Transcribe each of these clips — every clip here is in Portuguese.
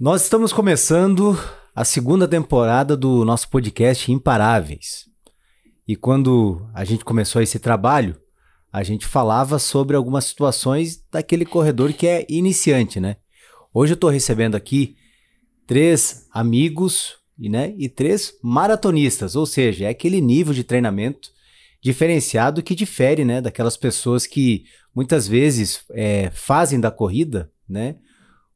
Nós estamos começando a segunda temporada do nosso podcast Imparáveis. E quando a gente começou esse trabalho, a gente falava sobre algumas situações daquele corredor que é iniciante, né? Hoje eu estou recebendo aqui três amigos e, né, e três maratonistas, ou seja, é aquele nível de treinamento diferenciado que difere né, daquelas pessoas que muitas vezes é, fazem da corrida, né?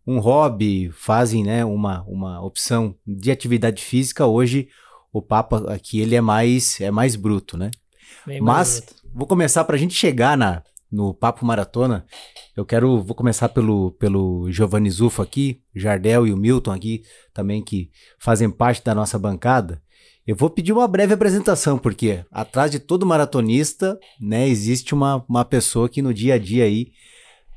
um hobby, fazem né, uma, uma opção de atividade física, hoje o papo aqui ele é mais é mais bruto, né? Bem Mas bruto. vou começar para a gente chegar na no papo maratona. Eu quero vou começar pelo pelo Giovanni Zufo aqui, Jardel e o Milton aqui também que fazem parte da nossa bancada. Eu vou pedir uma breve apresentação porque atrás de todo maratonista, né, existe uma, uma pessoa que no dia a dia aí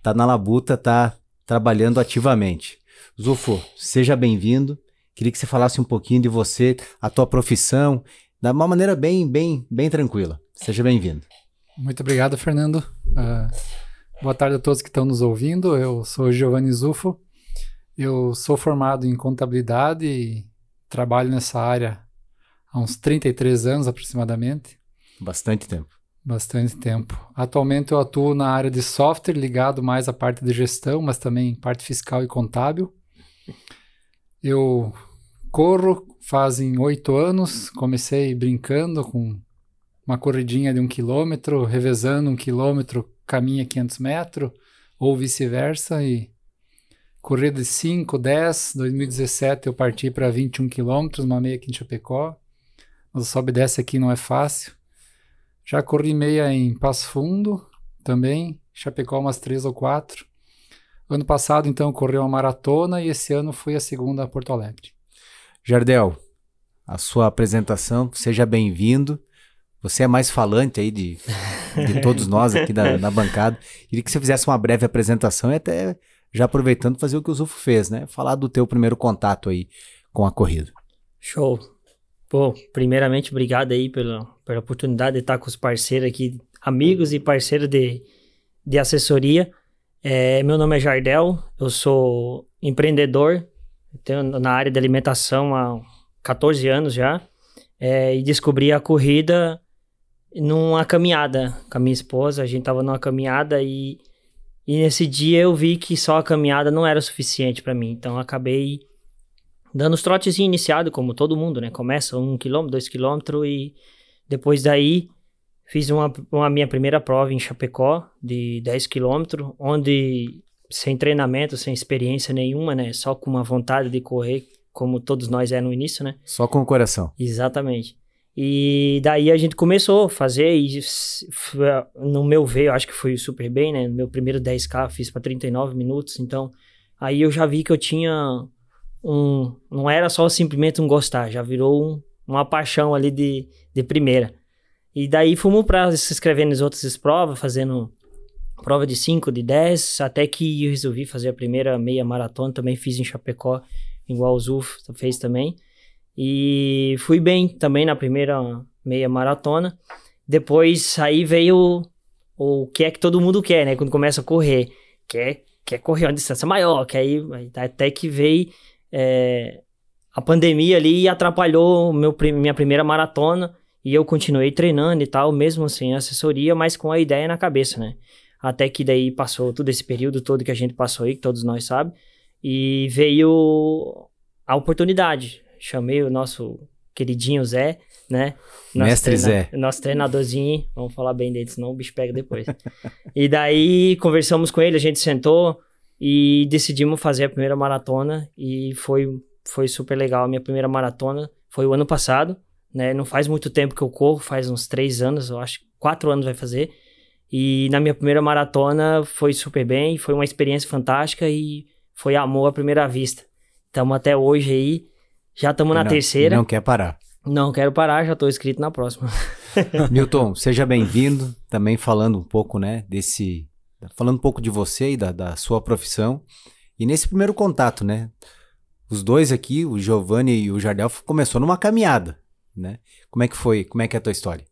tá na labuta, tá trabalhando ativamente. Zufo, seja bem-vindo. Queria que você falasse um pouquinho de você, a tua profissão, de uma maneira bem, bem, bem tranquila. Seja bem-vindo. Muito obrigado, Fernando. Uh, boa tarde a todos que estão nos ouvindo. Eu sou Giovanni Zufo. Eu sou formado em contabilidade e trabalho nessa área há uns 33 anos aproximadamente. Bastante tempo. Bastante tempo. Atualmente eu atuo na área de software, ligado mais à parte de gestão, mas também parte fiscal e contábil. Eu corro fazem oito anos, comecei brincando com uma corridinha de um quilômetro, revezando um quilômetro, caminha 500 metros, ou vice-versa, e corrida de 5, 10, 2017 eu parti para 21 quilômetros, uma meia aqui em Chapecó, mas o sobe e desce aqui não é fácil. Já corri meia em Passo Fundo também, Chapecó umas três ou quatro. Ano passado, então, correu uma maratona e esse ano foi a segunda a Porto Alegre. Jardel, a sua apresentação, seja bem-vindo. Você é mais falante aí de, de todos nós aqui na, na bancada. Queria que você fizesse uma breve apresentação e até já aproveitando fazer o que o Zufo fez, né? Falar do teu primeiro contato aí com a corrida. Show. Pô, primeiramente, obrigado aí pelo, pela oportunidade de estar com os parceiros aqui, amigos e parceiros de, de assessoria. É, meu nome é Jardel, eu sou empreendedor, tenho na área de alimentação há 14 anos já, é, e descobri a corrida numa caminhada com a minha esposa, a gente estava numa caminhada e, e nesse dia eu vi que só a caminhada não era suficiente para mim, então acabei dando os trotes iniciado, como todo mundo, né? Começa um quilômetro, dois quilômetros e depois daí, fiz uma, uma minha primeira prova em Chapecó, de 10 km, onde sem treinamento, sem experiência nenhuma, né? Só com uma vontade de correr, como todos nós é no início, né? Só com o coração. Exatamente. E daí a gente começou a fazer e no meu ver, eu acho que foi super bem, né? No meu primeiro 10K fiz para 39 minutos, então aí eu já vi que eu tinha um não era só simplesmente um gostar, já virou um uma paixão ali de, de primeira. E daí fomos para se inscrever nas outras provas, fazendo prova de 5, de 10, até que eu resolvi fazer a primeira meia maratona, também fiz em Chapecó, igual o Zulf fez também. E fui bem também na primeira meia maratona. Depois aí veio o, o que é que todo mundo quer, né? Quando começa a correr, quer, quer correr uma distância maior, que aí até que veio é, a pandemia ali atrapalhou meu, minha primeira maratona e eu continuei treinando e tal, mesmo sem assim, assessoria, mas com a ideia na cabeça, né? Até que daí passou todo esse período todo que a gente passou aí, que todos nós sabe, e veio a oportunidade. Chamei o nosso queridinho Zé, né? Nosso Mestre treina, Zé. Nosso treinadorzinho, vamos falar bem dele, senão o bicho pega depois. e daí conversamos com ele, a gente sentou e decidimos fazer a primeira maratona e foi foi super legal. A minha primeira maratona foi o ano passado, né? Não faz muito tempo que eu corro, faz uns três anos, eu acho, quatro anos vai fazer. E na minha primeira maratona foi super bem, foi uma experiência fantástica e foi amor à primeira vista. Estamos até hoje aí, já estamos na não, terceira. Não quer parar. Não quero parar, já estou inscrito na próxima. Milton, seja bem-vindo. Também falando um pouco, né, desse. Falando um pouco de você e da, da sua profissão. E nesse primeiro contato, né? os dois aqui, o Giovanni e o Jardel, começou numa caminhada, né? Como é que foi? Como é que é a tua história?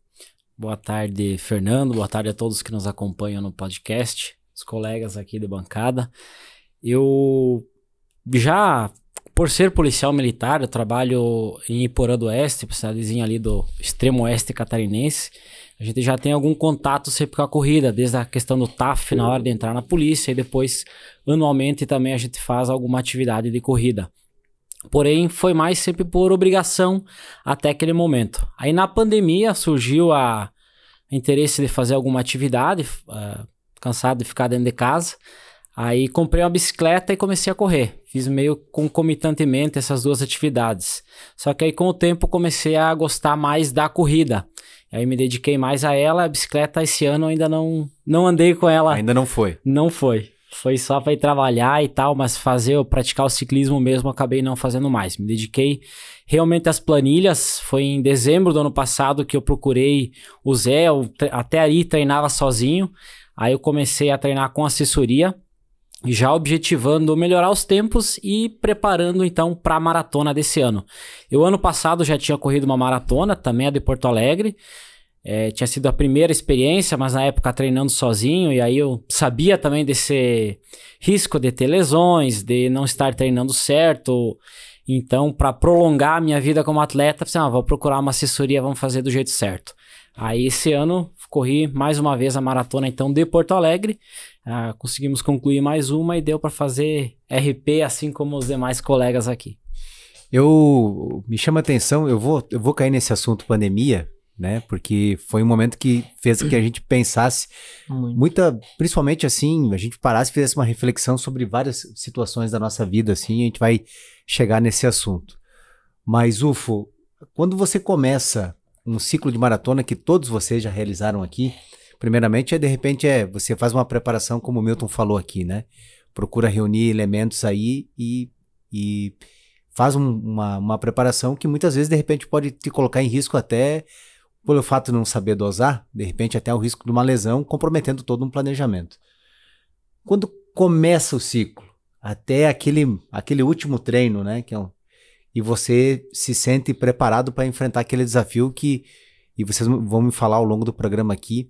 Boa tarde, Fernando. Boa tarde a todos que nos acompanham no podcast, os colegas aqui de bancada. Eu já, por ser policial militar, eu trabalho em Iporã do Oeste, cidadezinha ali do extremo oeste catarinense. A gente já tem algum contato sempre com a corrida, desde a questão do TAF na hora de entrar na polícia e depois, anualmente, também a gente faz alguma atividade de corrida. Porém, foi mais sempre por obrigação até aquele momento. Aí na pandemia surgiu a interesse de fazer alguma atividade, uh, cansado de ficar dentro de casa. Aí comprei uma bicicleta e comecei a correr. Fiz meio concomitantemente essas duas atividades. Só que aí com o tempo comecei a gostar mais da corrida. Aí me dediquei mais a ela. A bicicleta esse ano ainda não não andei com ela. Ainda não foi. Não foi foi só para ir trabalhar e tal, mas fazer, praticar o ciclismo mesmo, acabei não fazendo mais. Me dediquei realmente às planilhas. Foi em dezembro do ano passado que eu procurei o Zé, eu até aí treinava sozinho. Aí eu comecei a treinar com assessoria, já objetivando melhorar os tempos e preparando então para a maratona desse ano. Eu ano passado já tinha corrido uma maratona, também a de Porto Alegre. É, tinha sido a primeira experiência, mas na época treinando sozinho, e aí eu sabia também desse risco de ter lesões, de não estar treinando certo. Então, para prolongar a minha vida como atleta, pensei, assim, ah, vou procurar uma assessoria, vamos fazer do jeito certo. Aí esse ano corri mais uma vez a maratona então de Porto Alegre. Ah, conseguimos concluir mais uma e deu para fazer RP assim como os demais colegas aqui. Eu me chama atenção, eu vou eu vou cair nesse assunto pandemia, né? Porque foi um momento que fez que a gente pensasse Muito. muita, principalmente assim, a gente parasse e fizesse uma reflexão sobre várias situações da nossa vida, assim, a gente vai chegar nesse assunto. Mas, Ufo, quando você começa um ciclo de maratona que todos vocês já realizaram aqui, primeiramente é de repente é você faz uma preparação, como o Milton falou aqui, né? Procura reunir elementos aí e, e faz um, uma, uma preparação que muitas vezes de repente pode te colocar em risco até pelo fato de não saber dosar, de repente até o risco de uma lesão, comprometendo todo um planejamento. Quando começa o ciclo, até aquele, aquele último treino, né? Que é um, e você se sente preparado para enfrentar aquele desafio que, e vocês vão me falar ao longo do programa aqui,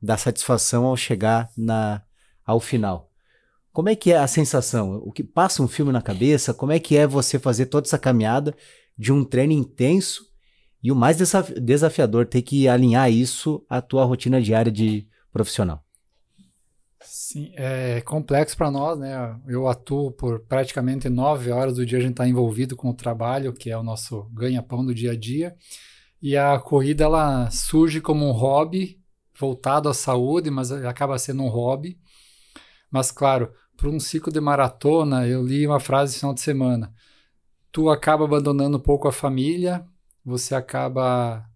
da satisfação ao chegar na, ao final. Como é que é a sensação? O que passa um filme na cabeça? Como é que é você fazer toda essa caminhada de um treino intenso e o mais desafiador ter que alinhar isso à tua rotina diária de profissional. Sim, é complexo para nós, né? Eu atuo por praticamente nove horas do dia, a gente está envolvido com o trabalho, que é o nosso ganha-pão do dia a dia. E a corrida ela surge como um hobby voltado à saúde, mas acaba sendo um hobby. Mas claro, para um ciclo de maratona, eu li uma frase no final de semana. Tu acaba abandonando um pouco a família, você acaba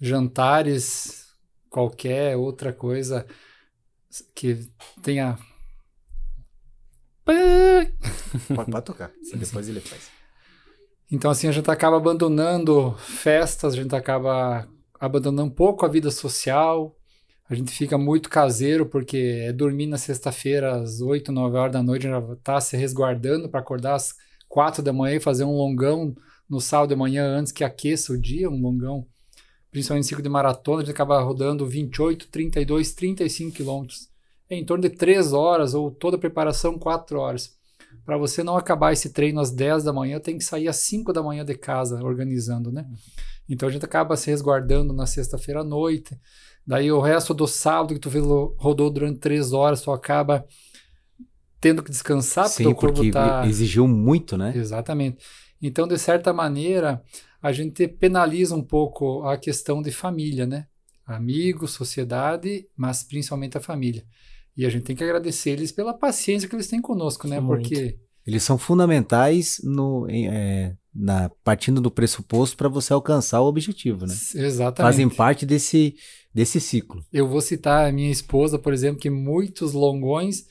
jantares, qualquer outra coisa que tenha. Pode, pode tocar, sim, depois ele faz. Então, assim, a gente acaba abandonando festas, a gente acaba abandonando um pouco a vida social, a gente fica muito caseiro, porque é dormir na sexta-feira às 8, 9 horas da noite, já tá se resguardando para acordar às 4 da manhã e fazer um longão no sal de manhã antes que aqueça o dia, um longão, principalmente ciclo de maratona, a gente acaba rodando 28, 32, 35 quilômetros, em torno de 3 horas ou toda a preparação 4 horas. Para você não acabar esse treino às 10 da manhã, tem que sair às 5 da manhã de casa organizando, né? Então a gente acaba se resguardando na sexta-feira à noite. Daí o resto do sábado que tu rodou durante 3 horas, tu acaba tendo que descansar Sim, porque o corpo tá... exigiu muito, né? Exatamente. Então, de certa maneira, a gente penaliza um pouco a questão de família, né? Amigos, sociedade, mas principalmente a família. E a gente tem que agradecer eles pela paciência que eles têm conosco, né? Porque eles são fundamentais no é, na partindo do pressuposto para você alcançar o objetivo, né? Exatamente. Fazem parte desse desse ciclo. Eu vou citar a minha esposa, por exemplo, que muitos longões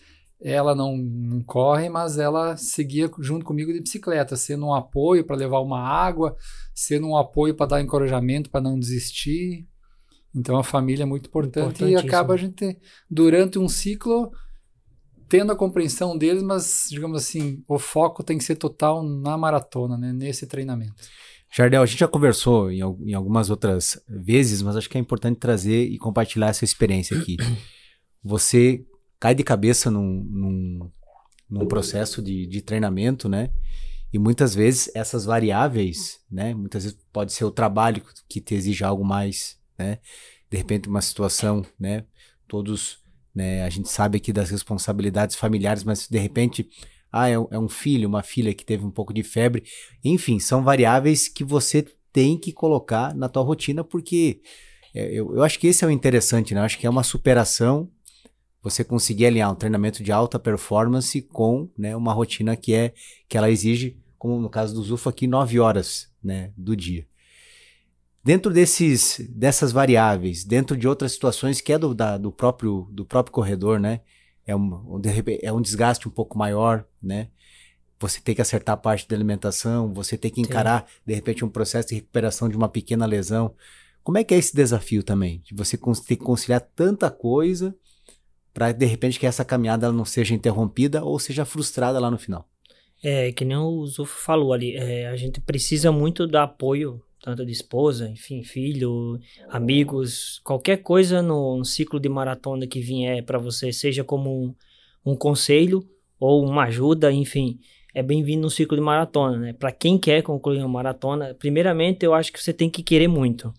ela não, não, corre, mas ela seguia junto comigo de bicicleta, sendo um apoio para levar uma água, sendo um apoio para dar encorajamento, para não desistir. Então a família é muito importante e acaba a gente, durante um ciclo, tendo a compreensão deles, mas, digamos assim, o foco tem que ser total na maratona, né? nesse treinamento. Jardel, a gente já conversou em, em algumas outras vezes, mas acho que é importante trazer e compartilhar essa experiência aqui. Você cai de cabeça num, num, num processo de, de treinamento, né? E muitas vezes essas variáveis, né? Muitas vezes pode ser o trabalho que te exige algo mais, né? De repente uma situação, né? Todos, né? A gente sabe aqui das responsabilidades familiares, mas de repente, ah, é, é um filho, uma filha que teve um pouco de febre. Enfim, são variáveis que você tem que colocar na tua rotina, porque é, eu, eu acho que esse é o interessante, né? Eu acho que é uma superação você conseguir alinhar um treinamento de alta performance com né, uma rotina que é que ela exige, como no caso do Zufa aqui, 9 horas né, do dia. Dentro desses, dessas variáveis, dentro de outras situações que é do, da, do, próprio, do próprio corredor, né? É um, é um desgaste um pouco maior, né? Você tem que acertar a parte da alimentação, você tem que encarar, Sim. de repente, um processo de recuperação de uma pequena lesão. Como é que é esse desafio também? De você ter que conciliar tanta coisa para de repente que essa caminhada não seja interrompida ou seja frustrada lá no final. É, que nem o Zufo falou ali, é, a gente precisa muito do apoio, tanto de esposa, enfim, filho, amigos, qualquer coisa no, no ciclo de maratona que vier para você, seja como um, um conselho ou uma ajuda, enfim, é bem-vindo no ciclo de maratona, né? Para quem quer concluir uma maratona, primeiramente eu acho que você tem que querer muito.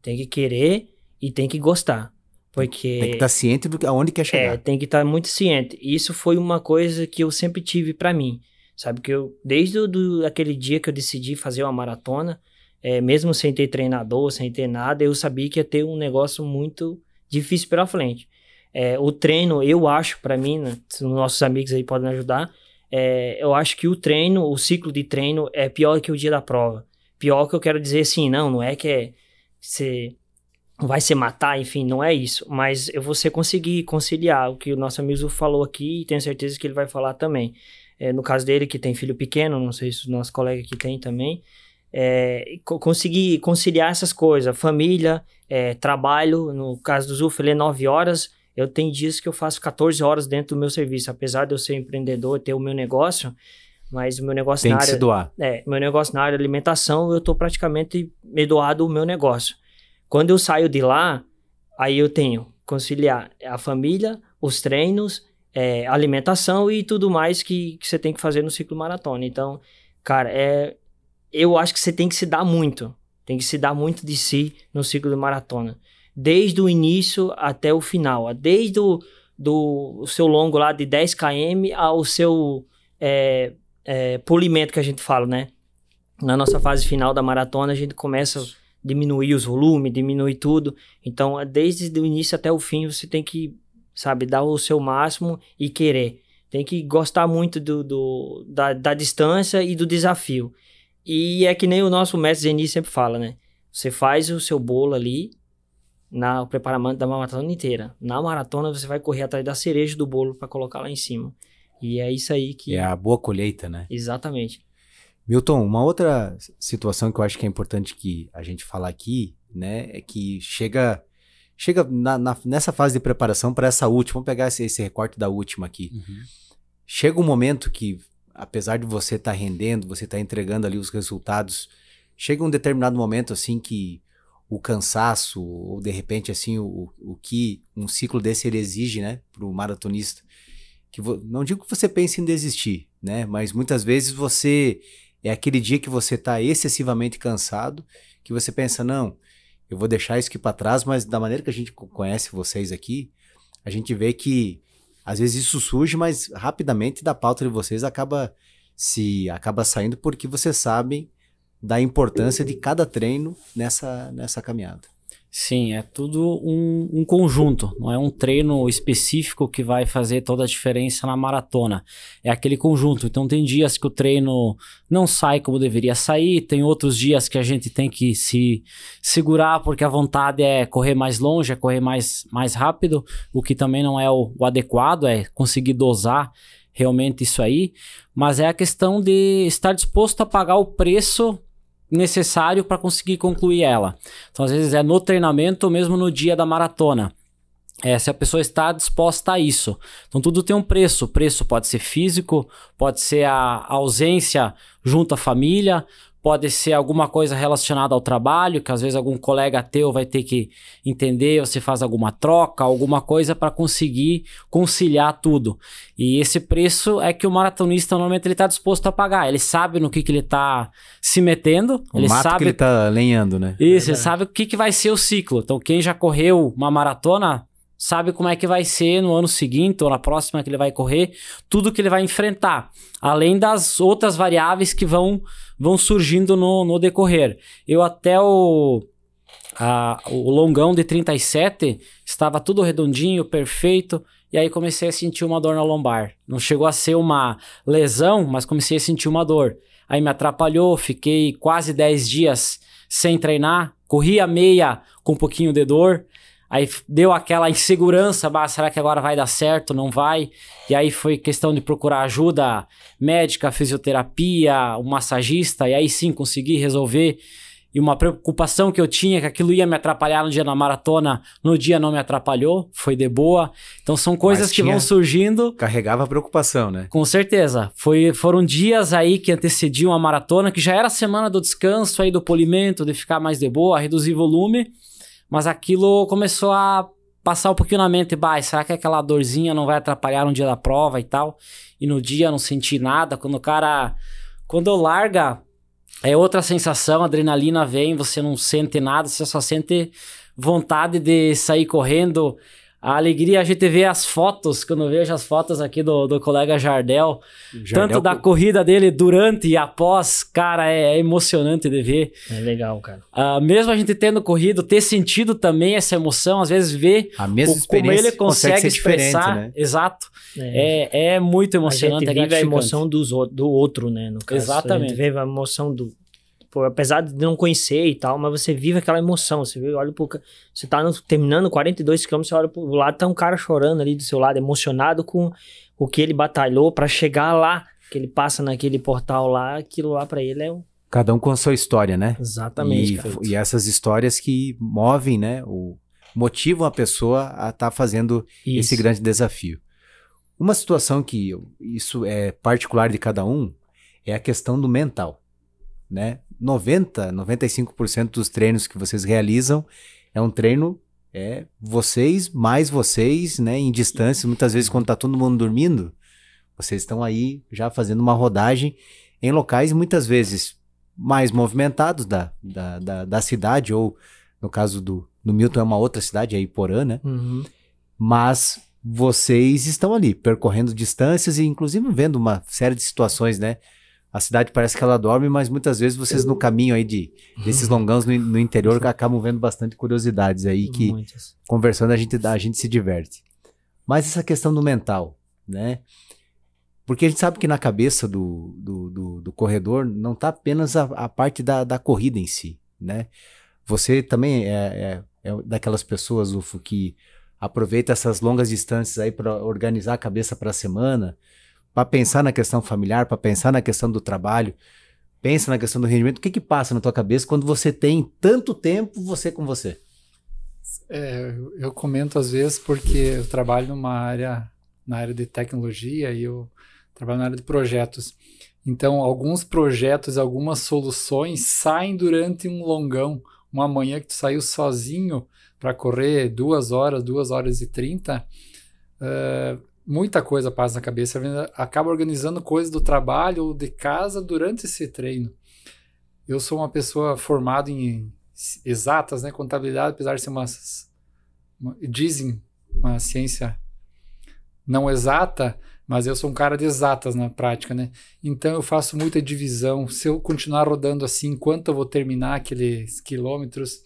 Tem que querer e tem que gostar. Porque tem que estar tá ciente do que aonde quer é, chegar. É, tem que estar tá muito ciente. Isso foi uma coisa que eu sempre tive para mim, sabe que eu desde do, aquele dia que eu decidi fazer uma maratona, é, mesmo sem ter treinador, sem ter nada, eu sabia que ia ter um negócio muito difícil pela frente. É, o treino, eu acho, para mim, né, nossos amigos aí podem ajudar, é, eu acho que o treino, o ciclo de treino é pior que o dia da prova. Pior que eu quero dizer assim, não, não é que é, você vai ser matar, enfim, não é isso. Mas eu você conseguir conciliar o que o nosso amigo falou aqui e tenho certeza que ele vai falar também. É, no caso dele, que tem filho pequeno, não sei se o nosso colega aqui tem também. É, conseguir conciliar essas coisas, família, é, trabalho. No caso do Zuf, ele é 9 horas. Eu tenho dias que eu faço 14 horas dentro do meu serviço, apesar de eu ser empreendedor, ter o meu negócio, mas o meu negócio Tem na área. Tem que se doar. É, meu negócio na área de alimentação, eu estou praticamente me doado o meu negócio. Quando eu saio de lá, aí eu tenho conciliar a família, os treinos, é, alimentação e tudo mais que, que, você tem que fazer no ciclo maratona. Então, cara, é, eu acho que você tem que se dar muito. Tem que se dar muito de si no ciclo de maratona. Desde o início até o final. Desde o do, seu longo lá de 10 km ao seu é, é, polimento que a gente fala, né? Na nossa fase final da maratona, a gente começa diminuir os volumes, diminuir tudo. Então, desde o início até o fim, você tem que, sabe, dar o seu máximo e querer. Tem que gostar muito do, do da, da, distância e do desafio. E é que nem o nosso mestre Zeni sempre fala, né? Você faz o seu bolo ali na preparamento da maratona inteira. Na maratona você vai correr atrás da cereja do bolo para colocar lá em cima. E é isso aí que É a boa colheita, né? Exatamente. Milton, uma outra situação que eu acho que é importante que a gente falar aqui, né, é que chega chega na, na, nessa fase de preparação para essa última, vamos pegar esse, esse recorte da última aqui. Uhum. Chega um momento que, apesar de você estar tá rendendo, você estar tá entregando ali os resultados, chega um determinado momento assim que o cansaço, ou de repente assim, o, o que um ciclo desse ele exige, né, para o maratonista, que não digo que você pense em desistir, né, mas muitas vezes você é aquele dia que você está excessivamente cansado, que você pensa, não, eu vou deixar isso aqui para trás, mas da maneira que a gente conhece vocês aqui, a gente vê que às vezes isso surge, mas rapidamente da pauta de vocês acaba se acaba saindo porque vocês sabem da importância de cada treino nessa, nessa caminhada. Sim, é tudo um, um, conjunto, não é um treino específico que vai fazer toda a diferença na maratona. É aquele conjunto. Então, tem dias que o treino não sai como deveria sair, tem outros dias que a gente tem que se segurar, porque a vontade é correr mais longe, é correr mais, mais rápido, o que também não é o, o adequado, é conseguir dosar realmente isso aí. Mas é a questão de estar disposto a pagar o preço necessário para conseguir concluir ela. Então, às vezes é no treinamento ou mesmo no dia da maratona. É, se a pessoa está disposta a isso. Então, tudo tem um preço. O preço pode ser físico, pode ser a ausência junto à família, pode ser alguma coisa relacionada ao trabalho, que às vezes algum colega teu vai ter que entender, ou você faz alguma troca, alguma coisa para conseguir conciliar tudo. E esse preço é que o maratonista normalmente ele está disposto a pagar. Ele sabe no que, que ele está se metendo, o ele mato sabe que ele está lenhando, né? Isso, é ele sabe o que, que vai ser o ciclo. Então quem já correu uma maratona sabe como é que vai ser no ano seguinte ou na próxima que ele vai correr, tudo que ele vai enfrentar, além das outras variáveis que vão, vão surgindo no, no decorrer. Eu até o, a, o longão de 37 estava tudo redondinho, perfeito, e aí comecei a sentir uma dor na lombar. Não chegou a ser uma lesão, mas comecei a sentir uma dor. Aí me atrapalhou, fiquei quase 10 dias sem treinar, corri a meia com um pouquinho de dor, Aí deu aquela insegurança, bah, será que agora vai dar certo? Não vai? E aí foi questão de procurar ajuda médica, fisioterapia, um massagista, e aí sim consegui resolver. E uma preocupação que eu tinha é que aquilo ia me atrapalhar no dia na maratona, no dia não me atrapalhou, foi de boa. Então são coisas tinha, que vão surgindo. Carregava a preocupação, né? Com certeza. Foi, foram dias aí que antecediam a maratona, que já era a semana do descanso aí do polimento, de ficar mais de boa, reduzir volume. Mas aquilo começou a passar um pouquinho na mente, bah, será que aquela dorzinha não vai atrapalhar no dia da prova e tal? E no dia não senti nada. Quando o cara. Quando larga, é outra sensação, adrenalina vem, você não sente nada, você só sente vontade de sair correndo. A alegria a gente vê as fotos, quando eu vejo as fotos aqui do, do colega Jardel, Jardel tanto da corrida dele durante e após, cara, é, é emocionante de ver. É legal, cara. Uh, mesmo a gente tendo corrido, ter sentido também essa emoção, às vezes ver a mesma o, como ele consegue, consegue expressar. Né? Exato. É. é. É, muito emocionante. A gente é vive é a emoção dos, do outro, né? No caso, Exatamente. A gente vê a emoção do, apesar de não conhecer e tal, mas você vive aquela emoção. Você vive, olha pro, Você tá no, terminando 42 km, você olha pro lado, tá um cara chorando ali do seu lado, emocionado com o que ele batalhou para chegar lá. Que ele passa naquele portal lá, aquilo lá para ele é um. Cada um com a sua história, né? Exatamente. E, e essas histórias que movem, né? O, motivam a pessoa a estar tá fazendo isso. esse grande desafio. Uma situação que isso é particular de cada um é a questão do mental, né? 90, 95% dos treinos que vocês realizam é um treino é vocês mais vocês, né, em distância, muitas vezes quando tá todo mundo dormindo, vocês estão aí já fazendo uma rodagem em locais muitas vezes mais movimentados da, da, da, da cidade, ou no caso do, do Milton é uma outra cidade, é Iporã, né? Uhum. Mas vocês estão ali percorrendo distâncias e inclusive vendo uma série de situações, né? a cidade parece que ela dorme, mas muitas vezes vocês no caminho aí de, desses longãos no, no interior acabam vendo bastante curiosidades aí que Muitas. conversando a gente, a gente se diverte. Mas essa questão do mental, né? Porque a gente sabe que na cabeça do, do, do, do corredor não está apenas a, a parte da, da corrida em si, né? Você também é, é, é daquelas pessoas, Ufo, que aproveita essas longas distâncias aí para organizar a cabeça para a semana, para pensar na questão familiar, para pensar na questão do trabalho, pensa na questão do rendimento. O que que passa na tua cabeça quando você tem tanto tempo você com você? É, eu comento às vezes porque eu trabalho numa área, na área de tecnologia e eu trabalho na área de projetos. Então, alguns projetos, algumas soluções saem durante um longão, uma manhã que tu saiu sozinho para correr duas horas, duas horas e trinta. Uh, muita coisa passa na cabeça, né? acaba organizando coisas do trabalho ou de casa durante esse treino. Eu sou uma pessoa formada em exatas, né, contabilidade, apesar de ser uma, dizem uma ciência não exata, mas eu sou um cara de exatas na prática, né? Então eu faço muita divisão. Se eu continuar rodando assim, quanto eu vou terminar aqueles quilômetros?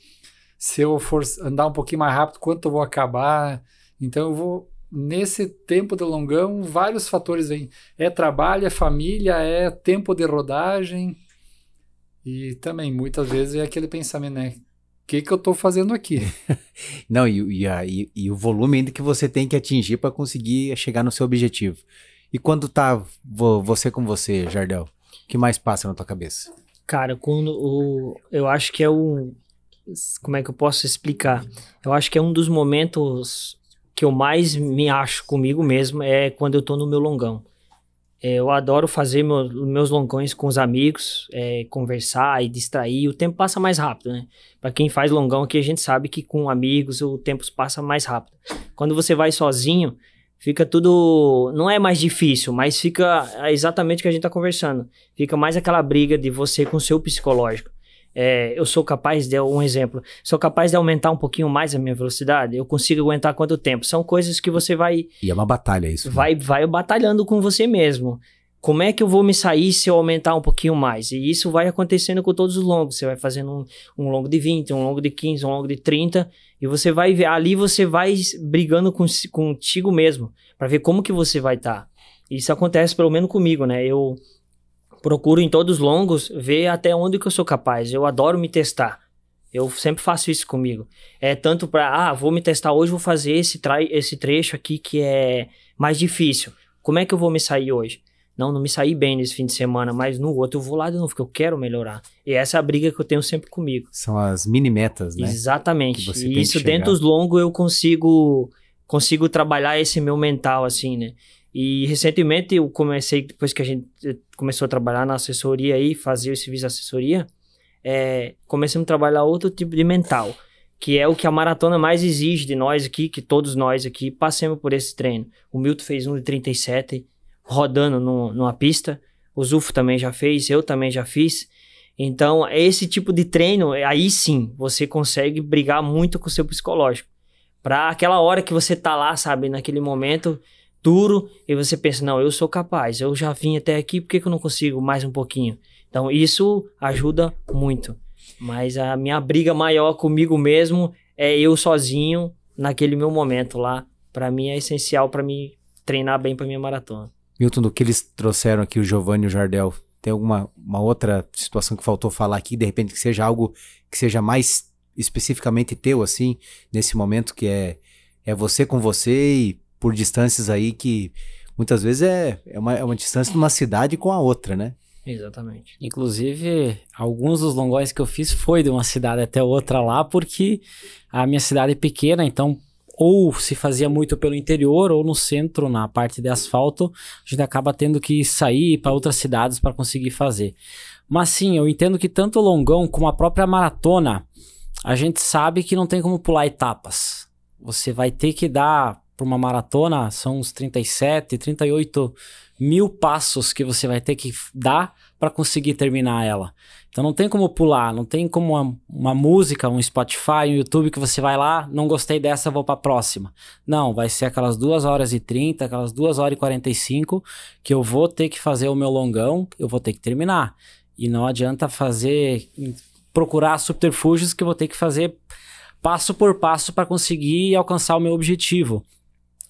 Se eu for andar um pouquinho mais rápido, quanto eu vou acabar? Então eu vou nesse tempo de longão, vários fatores vêm. É trabalho, é família, é tempo de rodagem. E também, muitas vezes, é aquele pensamento, né? O que, que eu estou fazendo aqui? Não, e, e, a, e, e, o volume ainda que você tem que atingir para conseguir chegar no seu objetivo. E quando tá você com você, Jardel, o que mais passa na tua cabeça? Cara, quando o, eu acho que é o. Como é que eu posso explicar? Eu acho que é um dos momentos que eu mais me acho comigo mesmo é quando eu tô no meu longão. É, eu adoro fazer meu, meus longões com os amigos, é, conversar e distrair. O tempo passa mais rápido, né? Para quem faz longão aqui, a gente sabe que com amigos o tempo passa mais rápido. Quando você vai sozinho, fica tudo. Não é mais difícil, mas fica é exatamente o que a gente tá conversando. Fica mais aquela briga de você com o seu psicológico. É, eu sou capaz de, um exemplo, sou capaz de aumentar um pouquinho mais a minha velocidade? Eu consigo aguentar quanto tempo? São coisas que você vai. E é uma batalha isso. Né? Vai, vai batalhando com você mesmo. Como é que eu vou me sair se eu aumentar um pouquinho mais? E isso vai acontecendo com todos os longos. Você vai fazendo um, um longo de 20, um longo de 15, um longo de 30. E você vai ver, ali você vai brigando com, contigo mesmo, para ver como que você vai estar. Tá. Isso acontece pelo menos comigo, né? Eu procuro em todos os longos ver até onde que eu sou capaz. Eu adoro me testar. Eu sempre faço isso comigo. É tanto para, ah, vou me testar hoje, vou fazer esse, esse trecho aqui que é mais difícil. Como é que eu vou me sair hoje? Não, não me saí bem nesse fim de semana, mas no outro eu vou lá de novo, porque eu quero melhorar. E essa é a briga que eu tenho sempre comigo. São as mini metas, né? Exatamente. E isso dentro dos longos eu consigo consigo trabalhar esse meu mental assim, né? E recentemente eu comecei, depois que a gente eh, começou a trabalhar na assessoria e fazer o serviço de assessoria, é, começamos a trabalhar outro tipo de mental, que é o que a maratona mais exige de nós aqui, que todos nós aqui passemos por esse treino. O Milton fez um de 37 rodando no, numa pista, o Zufo também já fez, eu também já fiz. Então, esse tipo de treino, é, aí sim, você consegue brigar muito com o seu psicológico. para aquela hora que você tá lá, sabe, naquele momento, duro e você pensa, não, eu sou capaz, eu já vim até aqui, por que, que eu não consigo mais um pouquinho? Então isso ajuda muito. Mas a minha briga maior comigo mesmo é eu sozinho naquele meu momento lá. Para mim é essencial para me treinar bem para minha maratona. Milton, do que eles trouxeram aqui o Giovanni e o Jardel, tem alguma uma outra situação que faltou falar aqui, de repente que seja algo que seja mais especificamente teu assim, nesse momento que é é você com você e por distâncias aí que muitas vezes é, é, uma, é uma distância de uma cidade com a outra, né? Exatamente. Inclusive, alguns dos longões que eu fiz foi de uma cidade até outra lá, porque a minha cidade é pequena, então ou se fazia muito pelo interior ou no centro, na parte de asfalto, a gente acaba tendo que sair para outras cidades para conseguir fazer. Mas sim, eu entendo que tanto o longão como a própria maratona, a gente sabe que não tem como pular etapas. Você vai ter que dar para uma maratona, são uns 37, 38 mil passos que você vai ter que dar para conseguir terminar ela. Então não tem como pular, não tem como uma, uma, música, um Spotify, um YouTube que você vai lá, não gostei dessa, vou para próxima. Não, vai ser aquelas 2 horas e 30, aquelas 2 horas e 45 que eu vou ter que fazer o meu longão, eu vou ter que terminar. E não adianta fazer procurar subterfúgios que eu vou ter que fazer passo por passo para conseguir alcançar o meu objetivo.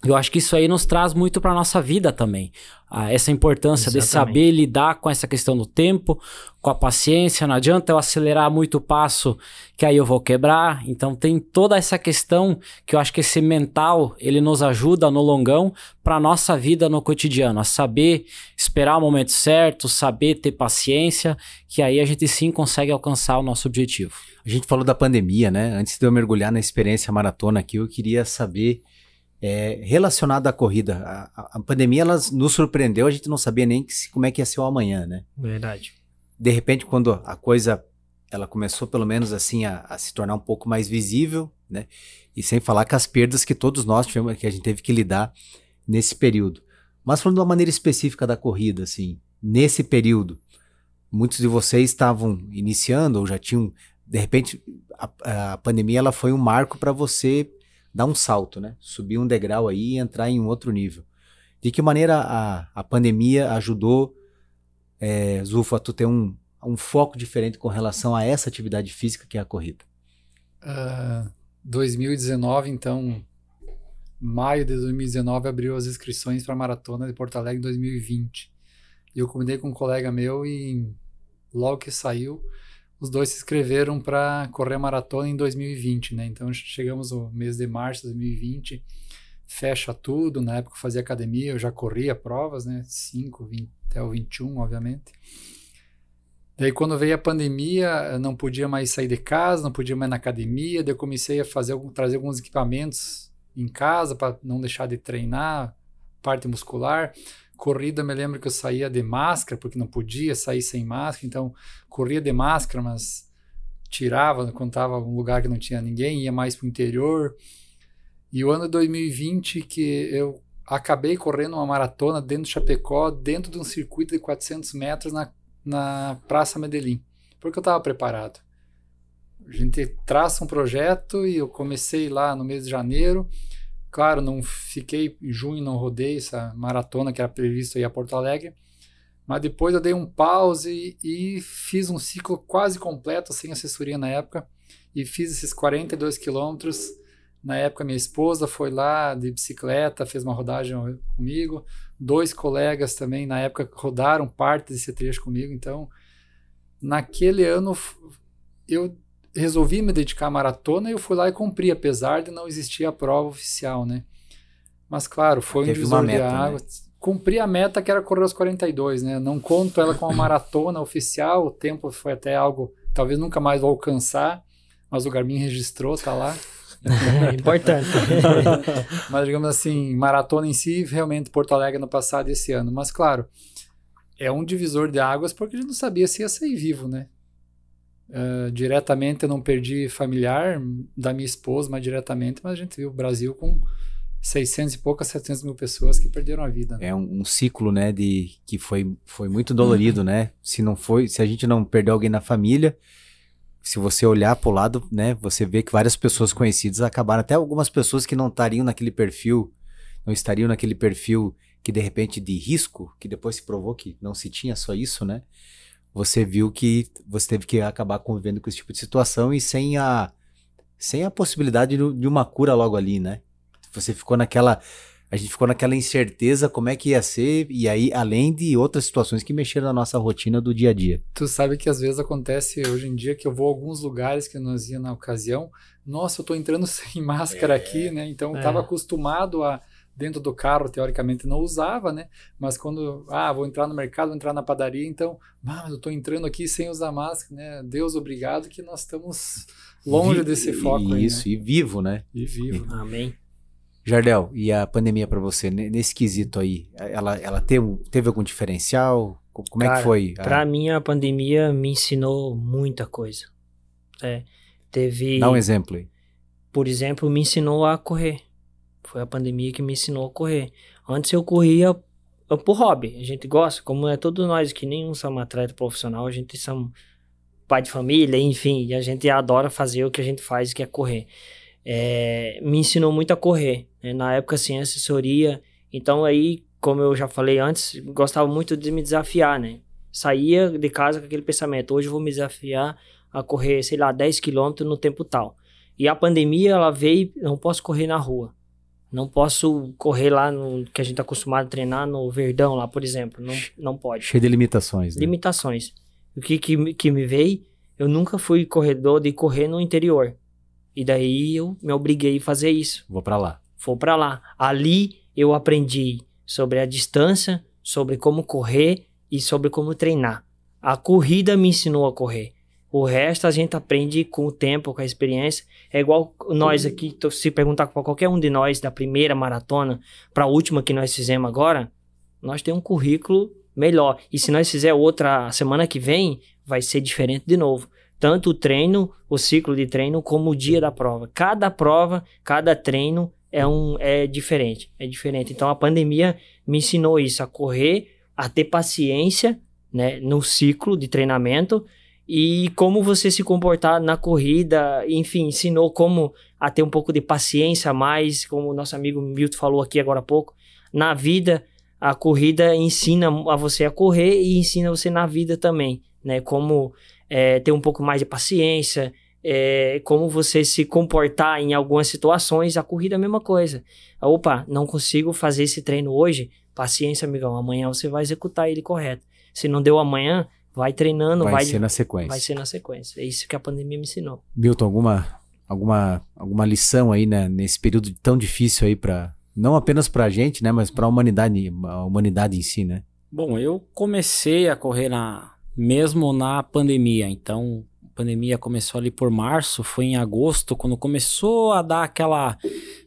Eu acho que isso aí nos traz muito para nossa vida também. Ah, essa importância Exatamente. de saber lidar com essa questão do tempo, com a paciência. Não adianta eu acelerar muito o passo, que aí eu vou quebrar. Então tem toda essa questão que eu acho que esse mental ele nos ajuda no longão para nossa vida no cotidiano, a saber esperar o momento certo, saber ter paciência, que aí a gente sim consegue alcançar o nosso objetivo. A gente falou da pandemia, né? Antes de eu mergulhar na experiência maratona aqui, eu queria saber é, relacionada à corrida. A, a, pandemia ela nos surpreendeu, a gente não sabia nem que, como é que ia ser o amanhã, né? Verdade. De repente, quando a coisa ela começou pelo menos assim a, a, se tornar um pouco mais visível, né? E sem falar com as perdas que todos nós tivemos, que a gente teve que lidar nesse período. Mas falando de uma maneira específica da corrida, assim, nesse período, muitos de vocês estavam iniciando ou já tinham, de repente, a, a pandemia ela foi um marco para você dar um salto, né? Subir um degrau aí e entrar em um outro nível. De que maneira a, a pandemia ajudou, é, Zufa, tu ter um, um foco diferente com relação a essa atividade física que é a corrida? Uh, ah, 2019, então, maio de 2019, abriu as inscrições para a maratona de Porto Alegre em 2020. E eu combinei com um colega meu e logo que saiu, os dois se inscreveram para correr a maratona em 2020, né? Então chegamos no mês de março de 2020, fecha tudo. Na época eu fazia academia, eu já corria provas, né? 5, até o 21, obviamente. Daí quando veio a pandemia, eu não podia mais sair de casa, não podia mais ir na academia. Daí eu comecei a fazer, trazer alguns equipamentos em casa para não deixar de treinar parte muscular. Corrida, me lembro que eu saía de máscara, porque não podia sair sem máscara, então corria de máscara, mas tirava quando estava um lugar que não tinha ninguém, ia mais para o interior. E o ano 2020 que eu acabei correndo uma maratona dentro de Chapecó, dentro de um circuito de 400 metros na, na Praça Medellín, porque eu estava preparado. A gente traça um projeto e eu comecei lá no mês de janeiro, Claro, não fiquei em junho, não rodei essa maratona que era prevista aí a Porto Alegre, mas depois eu dei um pause e fiz um ciclo quase completo, sem assessoria na época, e fiz esses 42 quilômetros. Na época, minha esposa foi lá de bicicleta, fez uma rodagem comigo. Dois colegas também, na época, rodaram parte desse trecho comigo. Então, naquele ano, eu resolvi me dedicar à maratona e eu fui lá e cumpri, apesar de não existir a prova oficial, né? Mas claro, foi Teve um divisor meta, de né? água. Né? Cumpri a meta que era correr os 42, né? Não conto ela como a maratona oficial, o tempo foi até algo talvez nunca mais vou alcançar, mas o Garmin registrou, tá lá. É importante. mas digamos assim, maratona em si, realmente Porto Alegre no passado e esse ano, mas claro, é um divisor de águas porque a gente não sabia se ia sair vivo, né? Uh, diretamente eu não perdi familiar da minha esposa, mas diretamente, mas a gente viu o Brasil com 600 e poucas, 700 mil pessoas que perderam a vida. Né? É um, um, ciclo, né, de que foi, foi muito dolorido, né? Se não foi, se a gente não perdeu alguém na família, se você olhar para o lado, né, você vê que várias pessoas conhecidas acabaram, até algumas pessoas que não estariam naquele perfil, não estariam naquele perfil que de repente de risco, que depois se provou que não se tinha só isso, né? você viu que você teve que acabar convivendo com esse tipo de situação e sem a, sem a possibilidade de uma cura logo ali, né? Você ficou naquela. A gente ficou naquela incerteza como é que ia ser, e aí, além de outras situações que mexeram na nossa rotina do dia a dia. Tu sabe que às vezes acontece hoje em dia que eu vou a alguns lugares que nós ia na ocasião, nossa, eu tô entrando sem máscara é, aqui, né? Então eu tava é. acostumado a, dentro do carro, teoricamente, não usava, né? Mas quando, ah, vou entrar no mercado, vou entrar na padaria, então, ah, eu estou entrando aqui sem usar máscara, né? Deus, obrigado que nós estamos longe Vi, desse foco. E, né? isso, né? e vivo, né? E vivo. Amém. Jardel, e a pandemia para você, nesse quesito aí, ela, ela teve, teve algum diferencial? Como Cara, é que foi? Para mim, a pandemia me ensinou muita coisa. É, teve... Dá um exemplo aí. Por exemplo, me ensinou a correr foi a pandemia que me ensinou a correr. Antes eu corria ah, por hobby. A gente gosta, como é todos nós, que nenhum somos atleta profissional, a gente somos pai de família, enfim, e a gente adora fazer o que a gente faz, que é correr. É, me ensinou muito a correr. Né? Na época, assim, assessoria. Então, aí, como eu já falei antes, gostava muito de me desafiar, né? Saía de casa com aquele pensamento: hoje eu vou me desafiar a correr, sei lá, 10 quilômetros no tempo tal. E a pandemia, ela veio, não posso correr na rua. Não posso correr lá no que a gente está acostumado a treinar no Verdão lá, por exemplo. Não, não pode. Cheio de limitações. Né? Limitações. O que, que, que me veio, eu nunca fui corredor de correr no interior. E daí eu me obriguei a fazer isso. Vou para lá. Vou para lá. Ali eu aprendi sobre a distância, sobre como correr e sobre como treinar. A corrida me ensinou a correr. O resto a gente aprende com o tempo, com a experiência. É igual nós aqui, se perguntar para qualquer um de nós da primeira maratona para a última que nós fizemos agora, nós temos um currículo melhor. E se nós fizer outra semana que vem, vai ser diferente de novo. Tanto o treino, o ciclo de treino, como o dia da prova. Cada prova, cada treino é um é diferente, é diferente. Então a pandemia me ensinou isso, a correr, a ter paciência, né, no ciclo de treinamento e como você se comportar na corrida, enfim, ensinou como a ter um pouco de paciência a mais, como o nosso amigo Milton falou aqui agora há pouco, na vida a corrida ensina a você a correr e ensina você na vida também, né? Como é, ter um pouco mais de paciência, é, como você se comportar em algumas situações, a corrida é a mesma coisa. Opa, não consigo fazer esse treino hoje, paciência, amigão, amanhã você vai executar ele correto. Se não deu amanhã, Vai treinando, vai, vai ser na sequência. Vai ser na sequência. É isso que a pandemia me ensinou. Milton, alguma alguma alguma lição aí né, nesse período tão difícil aí para não apenas para a gente, né, mas para a humanidade, a humanidade em si, né? Bom, eu comecei a correr na mesmo na pandemia, então pandemia começou ali por março, foi em agosto, quando começou a dar aquela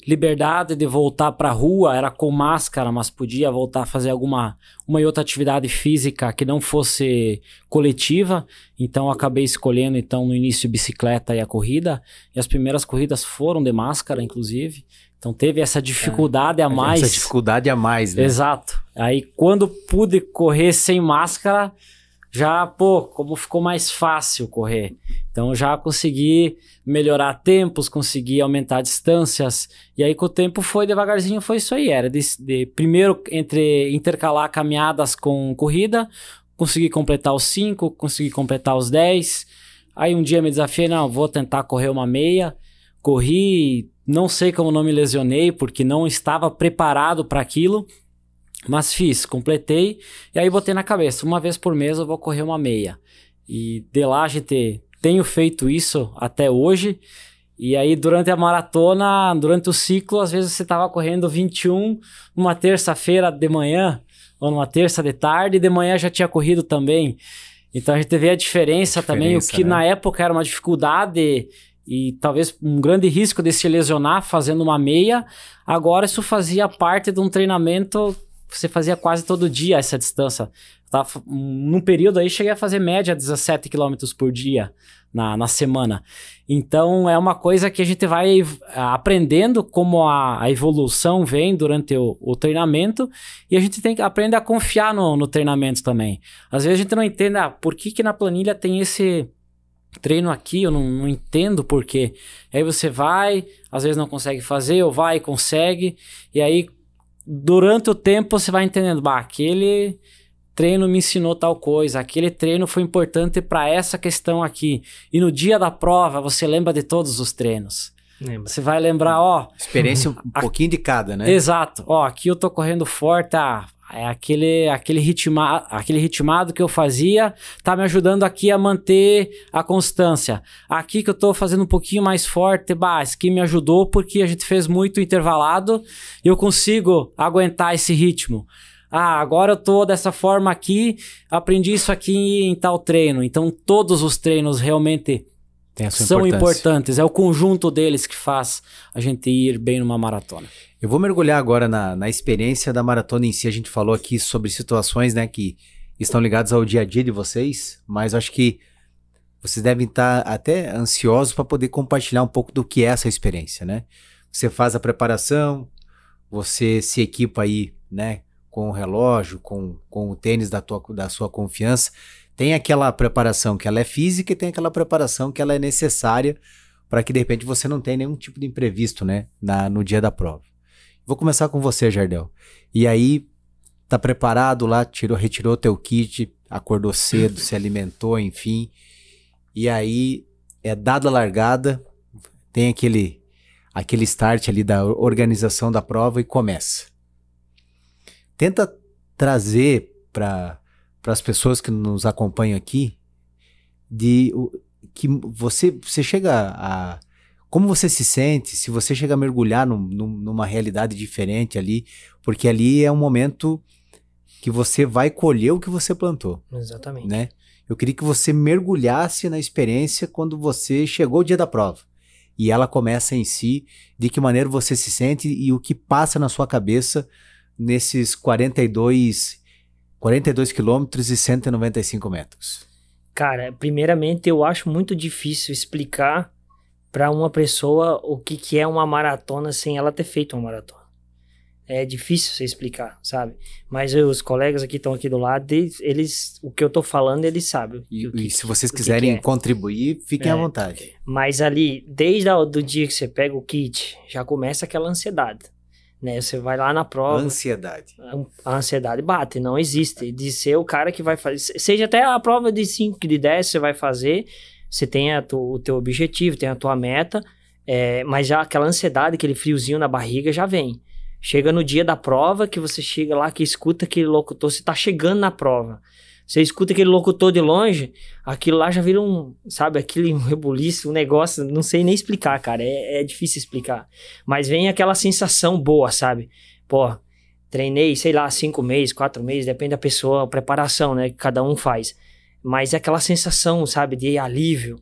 liberdade de voltar para a rua, era com máscara, mas podia voltar a fazer alguma uma e outra atividade física que não fosse coletiva. Então acabei escolhendo então no início bicicleta e a corrida, e as primeiras corridas foram de máscara inclusive. Então teve essa dificuldade é, a mais. Essa dificuldade a mais, né? Exato. Aí quando pude correr sem máscara, já, pô, como ficou mais fácil correr. Então já consegui melhorar tempos, consegui aumentar distâncias. E aí com o tempo foi devagarzinho, foi isso aí. Era de, de primeiro entre intercalar caminhadas com corrida, consegui completar os 5, consegui completar os 10. Aí um dia me desafiei, não, vou tentar correr uma meia. Corri, não sei como não me lesionei, porque não estava preparado para aquilo. Mas fiz, completei, e aí botei na cabeça, uma vez por mês eu vou correr uma meia. E de lá a gente tenho feito isso até hoje. E aí, durante a maratona, durante o ciclo, às vezes você estava correndo 21 numa terça-feira de manhã, ou numa terça de tarde, e de manhã já tinha corrido também. Então a gente vê a diferença, a diferença também, o né? que né? na época era uma dificuldade e talvez um grande risco de se lesionar fazendo uma meia. Agora isso fazia parte de um treinamento você fazia quase todo dia essa distância. Tava, num período aí cheguei a fazer média 17 km por dia na, na semana. Então é uma coisa que a gente vai aprendendo como a, a evolução vem durante o, o, treinamento e a gente tem que aprender a confiar no, no treinamento também. Às vezes a gente não entende ah, por que, que na planilha tem esse treino aqui, eu não, não entendo por quê. Aí você vai, às vezes não consegue fazer, ou vai e consegue, e aí durante o tempo você vai entendendo, bah, aquele treino me ensinou tal coisa, aquele treino foi importante para essa questão aqui. E no dia da prova você lembra de todos os treinos. Lembra. Você vai lembrar, ó. Experiência um a... pouquinho de cada, né? Exato. Ó, aqui eu tô correndo forte a é aquele, aquele, ritma, aquele ritmado que eu fazia tá me ajudando aqui a manter a constância. Aqui que eu tô fazendo um pouquinho mais forte, base que me ajudou porque a gente fez muito intervalado e eu consigo aguentar esse ritmo. Ah, agora eu tô dessa forma aqui, aprendi isso aqui em tal treino. Então todos os treinos realmente são importantes. É o conjunto deles que faz a gente ir bem numa maratona. Eu vou mergulhar agora na, na experiência da maratona em si. A gente falou aqui sobre situações né, que estão ligadas ao dia a dia de vocês, mas acho que vocês devem estar até ansiosos para poder compartilhar um pouco do que é essa experiência, né? Você faz a preparação, você se equipa aí, né, com o relógio, com, com o tênis da, tua, da sua confiança tem aquela preparação que ela é física e tem aquela preparação que ela é necessária para que de repente você não tenha nenhum tipo de imprevisto, né, na, no dia da prova. Vou começar com você, Jardel. E aí, tá preparado lá, tirou, retirou teu kit, acordou cedo, se alimentou, enfim. E aí é dada a largada, tem aquele aquele start ali da organização da prova e começa. Tenta trazer para para as pessoas que nos acompanham aqui, de que você, você chega a. Como você se sente se você chega a mergulhar num, num, numa realidade diferente ali, porque ali é um momento que você vai colher o que você plantou. Exatamente. Né? Eu queria que você mergulhasse na experiência quando você chegou o dia da prova. E ela começa em si, de que maneira você se sente e o que passa na sua cabeça nesses 42 42 quilômetros e 195 metros. Cara, primeiramente eu acho muito difícil explicar para uma pessoa o que, que é uma maratona sem ela ter feito uma maratona. É difícil você explicar, sabe? Mas eu, os colegas aqui estão aqui do lado, eles, o que eu tô falando, eles sabem. E, que, e se vocês quiserem que que é. contribuir, fiquem é, à vontade. Mas ali, desde o dia que você pega o kit, já começa aquela ansiedade né? Você vai lá na prova. Ansiedade. A ansiedade bate, não existe. De ser o cara que vai fazer. Seja até a prova de 5, de 10, você vai fazer. Você tem tu, o teu objetivo, tem a tua meta. É, mas já aquela ansiedade, aquele friozinho na barriga já vem. Chega no dia da prova que você chega lá, que escuta aquele locutor, você tá chegando na prova. Você escuta aquele locutor de longe, aquilo lá já vira um, sabe, aquele rebuliço, um negócio, não sei nem explicar, cara. É, é difícil explicar. Mas vem aquela sensação boa, sabe? Pô, treinei, sei lá, cinco meses, quatro meses, depende da pessoa, a preparação, né, que cada um faz. Mas é aquela sensação, sabe, de alívio.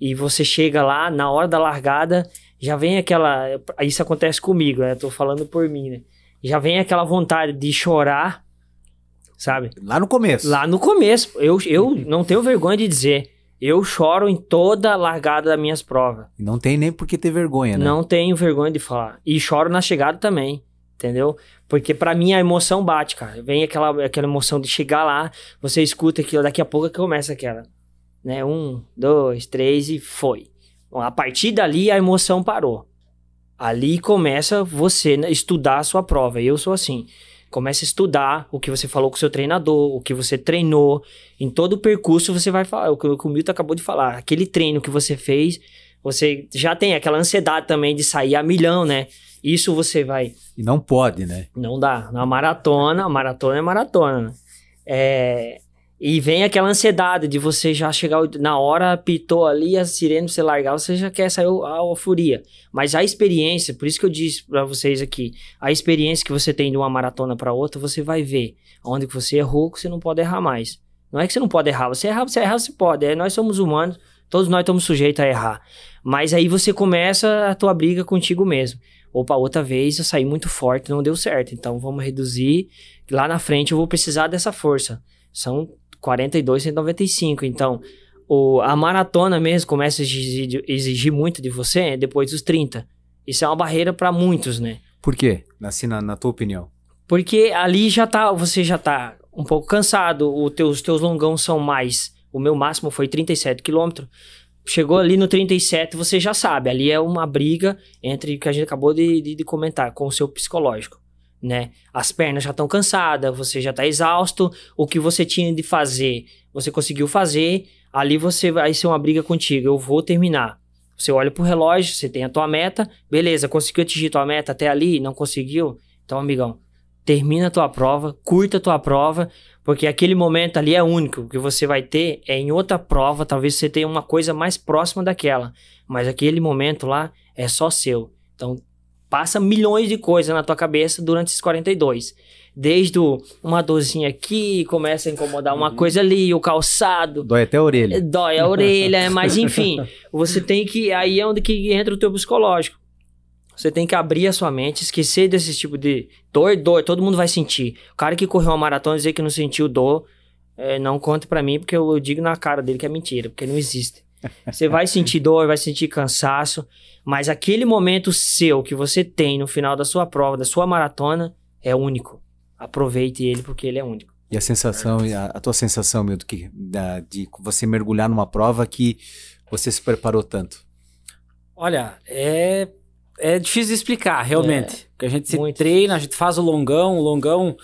E você chega lá, na hora da largada, já vem aquela. Isso acontece comigo, né? Eu tô falando por mim, né? Já vem aquela vontade de chorar sabe? Lá no começo. Lá no começo. Eu, eu uhum. não tenho vergonha de dizer. Eu choro em toda a largada das minhas provas. Não tem nem por que ter vergonha, né? Não tenho vergonha de falar. E choro na chegada também, entendeu? Porque para mim a emoção bate, cara. Vem aquela, aquela emoção de chegar lá, você escuta aquilo, daqui a pouco começa aquela. Né? Um, dois, três e foi. Bom, a partir dali a emoção parou. Ali começa você né, estudar a sua prova. Eu sou assim. Começa a estudar o que você falou com o seu treinador, o que você treinou. Em todo o percurso você vai falar, é o que o Milton acabou de falar, aquele treino que você fez, você já tem aquela ansiedade também de sair a milhão, né? Isso você vai. E não pode, né? Não dá. Na maratona, maratona é maratona, né? É, e vem aquela ansiedade de você já chegar na hora, pitou ali, a sirene você largar, você já quer sair a euforia. Mas a experiência, por isso que eu disse para vocês aqui, a experiência que você tem de uma maratona para outra, você vai ver onde que você errou, que você não pode errar mais. Não é que você não pode errar, você erra, você erra, você pode. É, nós somos humanos, todos nós estamos sujeitos a errar. Mas aí você começa a tua briga contigo mesmo. Opa, outra vez eu saí muito forte, não deu certo. Então vamos reduzir. Lá na frente eu vou precisar dessa força. São 42, 195. Então, o, a maratona mesmo começa a exigir, exigir muito de você né, depois dos 30. Isso é uma barreira para muitos, né? Por quê? Assim, na, na tua opinião? Porque ali já tá, você já tá um pouco cansado, o teu, os teus longões são mais. O meu máximo foi 37 km. Chegou ali no 37, você já sabe, ali é uma briga entre o que a gente acabou de, de, de comentar com o seu psicológico né? As pernas já estão cansadas, você já está exausto, o que você tinha de fazer, você conseguiu fazer, ali você vai ser uma briga contigo, eu vou terminar. Você olha pro relógio, você tem a tua meta, beleza, conseguiu atingir tua meta até ali, não conseguiu? Então, amigão, termina a tua prova, curta a tua prova, porque aquele momento ali é único, o que você vai ter é em outra prova, talvez você tenha uma coisa mais próxima daquela, mas aquele momento lá é só seu. Então, passa milhões de coisas na tua cabeça durante esses 42. Desde uma dorzinha aqui, começa a incomodar uma uhum. coisa ali, o calçado. Dói até a orelha. Dói a orelha, é, mas enfim, você tem que. Aí é onde que entra o teu psicológico. Você tem que abrir a sua mente, esquecer desse tipo de dor, dor, todo mundo vai sentir. O cara que correu uma maratona dizer que não sentiu dor, é, não conta para mim, porque eu, eu digo na cara dele que é mentira, porque não existe. Você vai sentir dor, vai sentir cansaço. Mas aquele momento seu que você tem no final da sua prova, da sua maratona, é único. Aproveite ele porque ele é único. E a sensação, a, a tua sensação, Milton, que, da, de você mergulhar numa prova que você se preparou tanto? Olha, é, é difícil de explicar, realmente. É, porque a gente se treina, difícil. a gente faz o longão, o longão.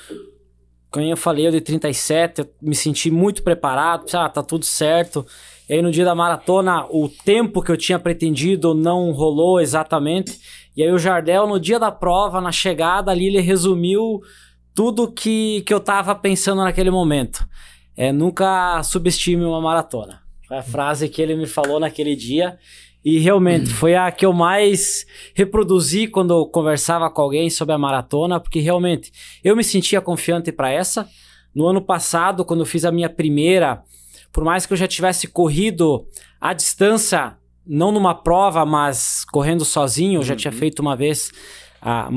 Como eu falei, eu de 37, eu me senti muito preparado, ah, tá tudo certo. E aí no dia da maratona, o tempo que eu tinha pretendido não rolou exatamente. E aí o Jardel, no dia da prova, na chegada ali, ele resumiu tudo que, que eu tava pensando naquele momento. É, nunca subestime uma maratona. Foi a frase que ele me falou naquele dia. E realmente foi a que eu mais reproduzi quando eu conversava com alguém sobre a maratona, porque realmente eu me sentia confiante para essa. No ano passado, quando eu fiz a minha primeira por mais que eu já tivesse corrido a distância, não numa prova, mas correndo sozinho, eu já tinha uhum. feito uma vez a,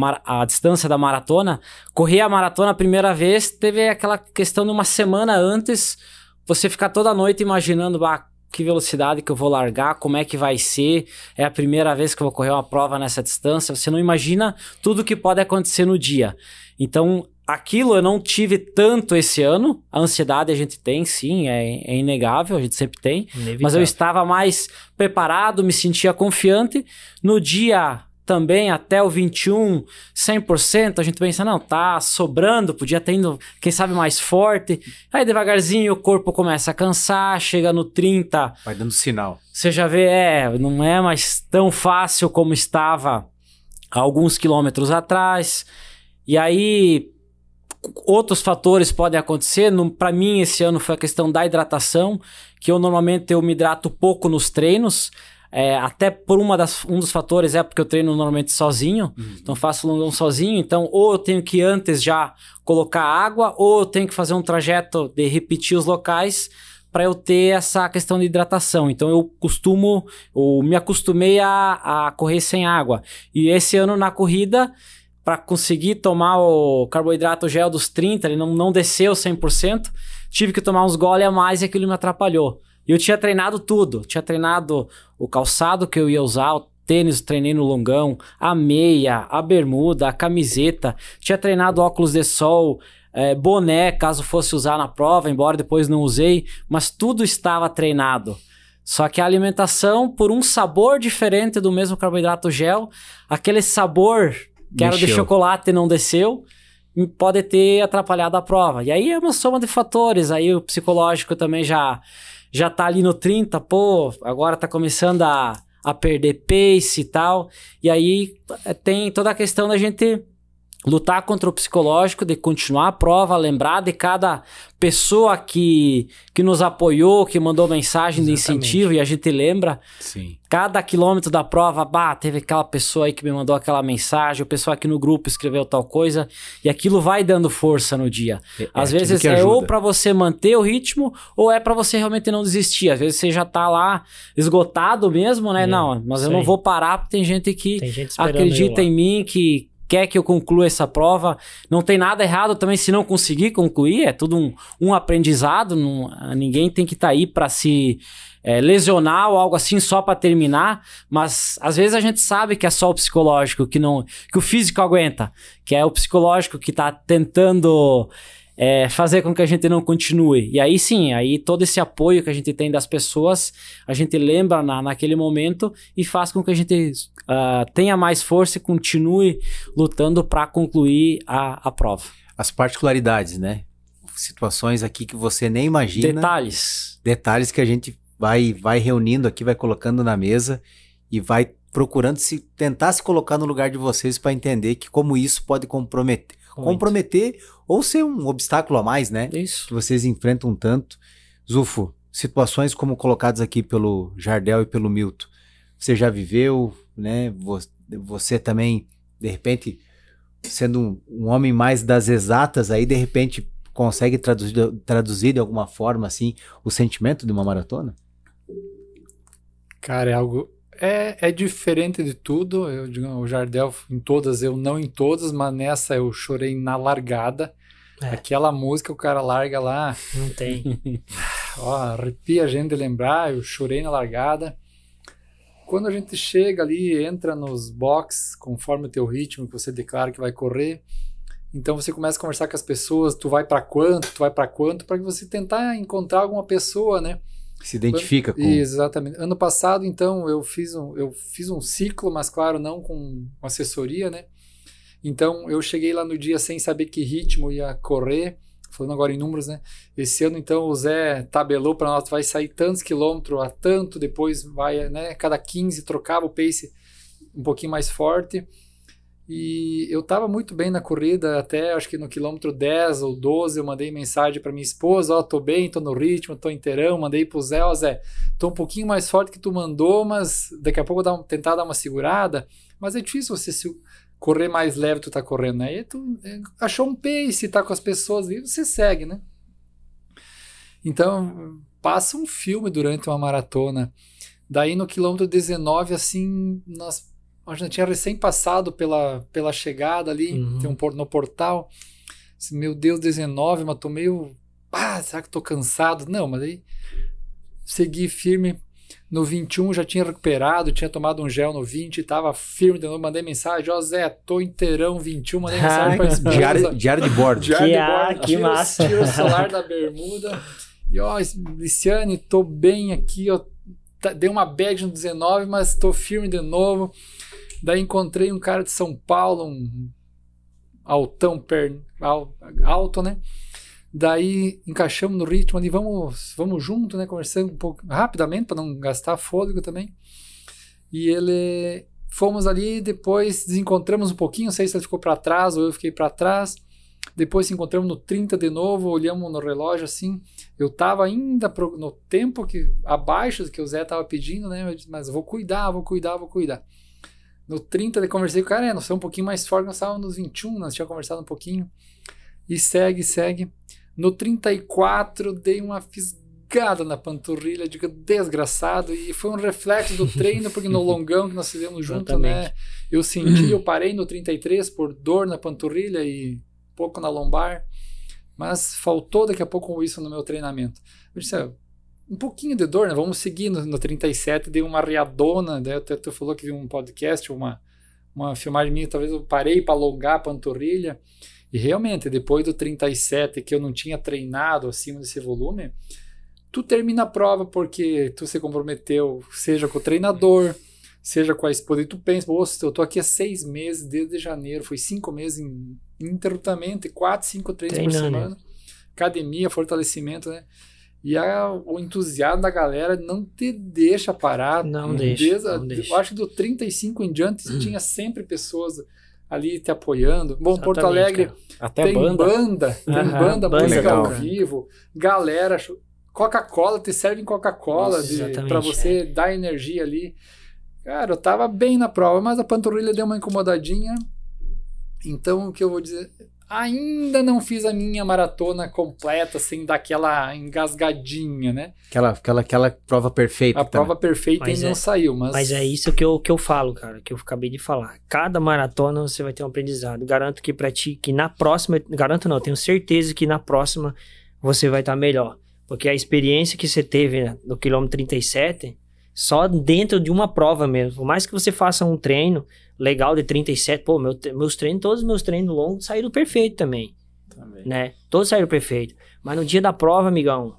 a, distância da maratona. Corri a maratona a primeira vez, teve aquela questão de uma semana antes, você ficar toda noite imaginando, ah, que velocidade que eu vou largar, como é que vai ser, é a primeira vez que eu vou correr uma prova nessa distância. Você não imagina tudo que pode acontecer no dia. Então, aquilo eu não tive tanto esse ano. A ansiedade a gente tem, sim, é, é inegável, a gente sempre tem. Inevitável. Mas eu estava mais preparado, me sentia confiante. No dia também até o 21, 100%, a gente pensa, não, tá sobrando, podia ter indo, quem sabe, mais forte. Aí devagarzinho o corpo começa a cansar, chega no 30. Vai dando sinal. Você já vê, é, não é mais tão fácil como estava alguns quilômetros atrás. E aí outros fatores podem acontecer. Para mim, esse ano foi a questão da hidratação, que eu normalmente eu me hidrato pouco nos treinos. É, até por uma das, um dos fatores é porque eu treino normalmente sozinho, uhum. então faço longão sozinho. Então, ou eu tenho que antes já colocar água, ou eu tenho que fazer um trajeto de repetir os locais para eu ter essa questão de hidratação. Então eu costumo, ou me acostumei a, a correr sem água. E esse ano na corrida para conseguir tomar o carboidrato gel dos 30, ele não, não desceu 100%, tive que tomar uns goles a mais e aquilo me atrapalhou. E eu tinha treinado tudo, tinha treinado o calçado que eu ia usar, o tênis, treinei no longão, a meia, a bermuda, a camiseta, tinha treinado óculos de sol, é, boné, caso fosse usar na prova, embora depois não usei, mas tudo estava treinado. Só que a alimentação, por um sabor diferente do mesmo carboidrato gel, aquele sabor que era de chocolate e não desceu, hum, pode ter atrapalhado a prova. E aí é uma soma de fatores, aí o psicológico também já já tá ali no 30, pô, agora tá começando a, a perder pace e tal. E aí é, tem toda a questão da gente lutar contra o psicológico, de continuar a prova, lembrar de cada pessoa que, que nos apoiou, que mandou mensagem Exatamente. de incentivo e a gente lembra. Sim. Cada quilômetro da prova, bah, teve aquela pessoa aí que me mandou aquela mensagem, o pessoal aqui no grupo escreveu tal coisa, e aquilo vai dando força no dia. É, Às é vezes é ou para você manter o ritmo, ou é para você realmente não desistir. Às vezes você já tá lá esgotado mesmo, né? É, não, mas eu não vou parar, porque tem gente que tem gente acredita em mim, que quer que eu conclua essa prova. Não tem nada errado também se não conseguir concluir, é tudo um, um aprendizado. Não, ninguém tem que estar tá aí para se é, lesionar ou algo assim só para terminar. Mas às vezes a gente sabe que é só o psicológico que não, que o físico aguenta, que é o psicológico que está tentando é, fazer com que a gente não continue. E aí sim, aí todo esse apoio que a gente tem das pessoas, a gente lembra na, naquele momento e faz com que a gente uh, tenha mais força e continue lutando para concluir a, a prova. As particularidades, né? Situações aqui que você nem imagina. Detalhes. Detalhes que a gente vai, vai reunindo aqui, vai colocando na mesa e vai procurando se tentar se colocar no lugar de vocês para entender que como isso pode comprometer muito. comprometer ou ser um obstáculo a mais, né? Isso. Que vocês enfrentam tanto. Zufo, situações como colocadas aqui pelo Jardel e pelo Milton, você já viveu, né? Você também, de repente, sendo um, um homem mais das exatas, aí de repente consegue traduzir, traduzir de alguma forma assim o sentimento de uma maratona? Cara, é algo é, é diferente de tudo. Eu digo, o Jardel, em todas, eu não em todas, mas nessa eu chorei na largada. É. Aquela música o cara larga lá. Não tem. ó, arrepia a gente de lembrar, eu chorei na largada. Quando a gente chega ali, entra nos box, conforme o teu ritmo que você declara que vai correr, então você começa a conversar com as pessoas, tu vai para quanto, tu vai para quanto, para que você tentar encontrar alguma pessoa, né? se identifica com. exatamente. Ano passado, então, eu fiz um, eu fiz um ciclo, mas claro, não com assessoria, né? Então, eu cheguei lá no dia sem saber que ritmo ia correr, falando agora em números, né? Esse ano, então, o Zé tabelou para nós, vai sair tantos quilômetros a tanto, depois vai, né? Cada 15 trocava o pace um pouquinho mais forte. E eu estava muito bem na corrida, até acho que no quilômetro 10 ou 12 eu mandei mensagem para minha esposa, ó, oh, tô bem, tô no ritmo, tô inteirão, mandei pro Zé, ó oh, Zé, tô um pouquinho mais forte que tu mandou, mas daqui a pouco dá um, tentar dar uma segurada, mas é difícil você se correr mais leve tu tá correndo, né? E tu é, achou um pace, tá com as pessoas e você segue, né? Então, passa um filme durante uma maratona. Daí no quilômetro 19, assim, nós a gente tinha recém passado pela, pela chegada ali, uhum. tem um no portal. Assim, meu Deus, 19, mas tô meio. Ah, será que tô cansado? Não, mas aí segui firme. No 21 já tinha recuperado, tinha tomado um gel no 20, tava firme de novo, mandei mensagem, ó Zé, tô inteirão 21, mandei mensagem pra esposa. Diário, diário de bordo. Diário que, de bordo. Ah, que tira, massa. Tira o celular da bermuda. E ó, Luciane tô bem aqui, ó, tá, dei uma bad no 19, mas tô firme de novo. Daí encontrei um cara de São Paulo, um altão, per, alto, né? Daí encaixamos no ritmo ali, vamos, vamos junto, né? Conversando um pouco rapidamente para não gastar fôlego também. E ele fomos ali, depois desencontramos um pouquinho, não sei se ele ficou para trás ou eu fiquei para trás. Depois se encontramos no 30 de novo, olhamos no relógio assim. Eu tava ainda pro, no tempo que abaixo do que o Zé tava pedindo, né? Disse, mas vou cuidar, vou cuidar, vou cuidar. No 30 eu conversei com o cara, é, nós um pouquinho mais forte, nós estávamos nos 21, nós tínhamos conversado um pouquinho. E segue, segue. No 34 dei uma fisgada na panturrilha, digo, desgraçado. E foi um reflexo do treino, porque no longão que nós fizemos junto, né? Eu senti, eu parei no 33 por dor na panturrilha e pouco na lombar. Mas faltou daqui a pouco isso no meu treinamento. Eu disse, ah, um pouquinho de dor, né? Vamos seguir no, no 37, dei uma riadona, né? Até tu falou que viu um podcast, uma, uma filmagem minha, talvez eu parei para alongar a panturrilha. E realmente, depois do 37, que eu não tinha treinado acima desse volume, tu termina a prova porque tu se comprometeu, seja com o treinador, seja com a esposa, e tu pensa, poxa, eu tô aqui há seis meses, desde janeiro, foi cinco meses em ininterruptamente, quatro, cinco treinos por né? semana, academia, fortalecimento, né? E a, o entusiasmo da galera não te deixa parar. Não, uhum. deixa, não deixa. Eu acho que do 35 em diante hum. tinha sempre pessoas ali te apoiando. Bom, Exatamente, Porto Alegre Até tem banda, banda tem banda, banda música legal, ao vivo, galera, Coca-Cola, te servem Coca-Cola para você é. dar energia ali. Cara, eu tava bem na prova, mas a panturrilha deu uma incomodadinha. Então, o que eu vou dizer? ainda não fiz a minha maratona completa, dar assim, daquela engasgadinha, né? Aquela, aquela, aquela prova perfeita. A né? prova perfeita mas ainda é, não saiu, mas... Mas é isso que eu, que eu falo, cara, que eu acabei de falar. Cada maratona você vai ter um aprendizado. Garanto que pra ti, que na próxima... Garanto não, tenho certeza que na próxima você vai estar tá melhor. Porque a experiência que você teve né, no quilômetro 37, só dentro de uma prova mesmo. Por mais que você faça um treino legal de 37. Pô, meu, meus treinos, todos os meus treinos longos saíram perfeito também. Também. Né? Todos saíram perfeito. Mas no dia da prova, amigão,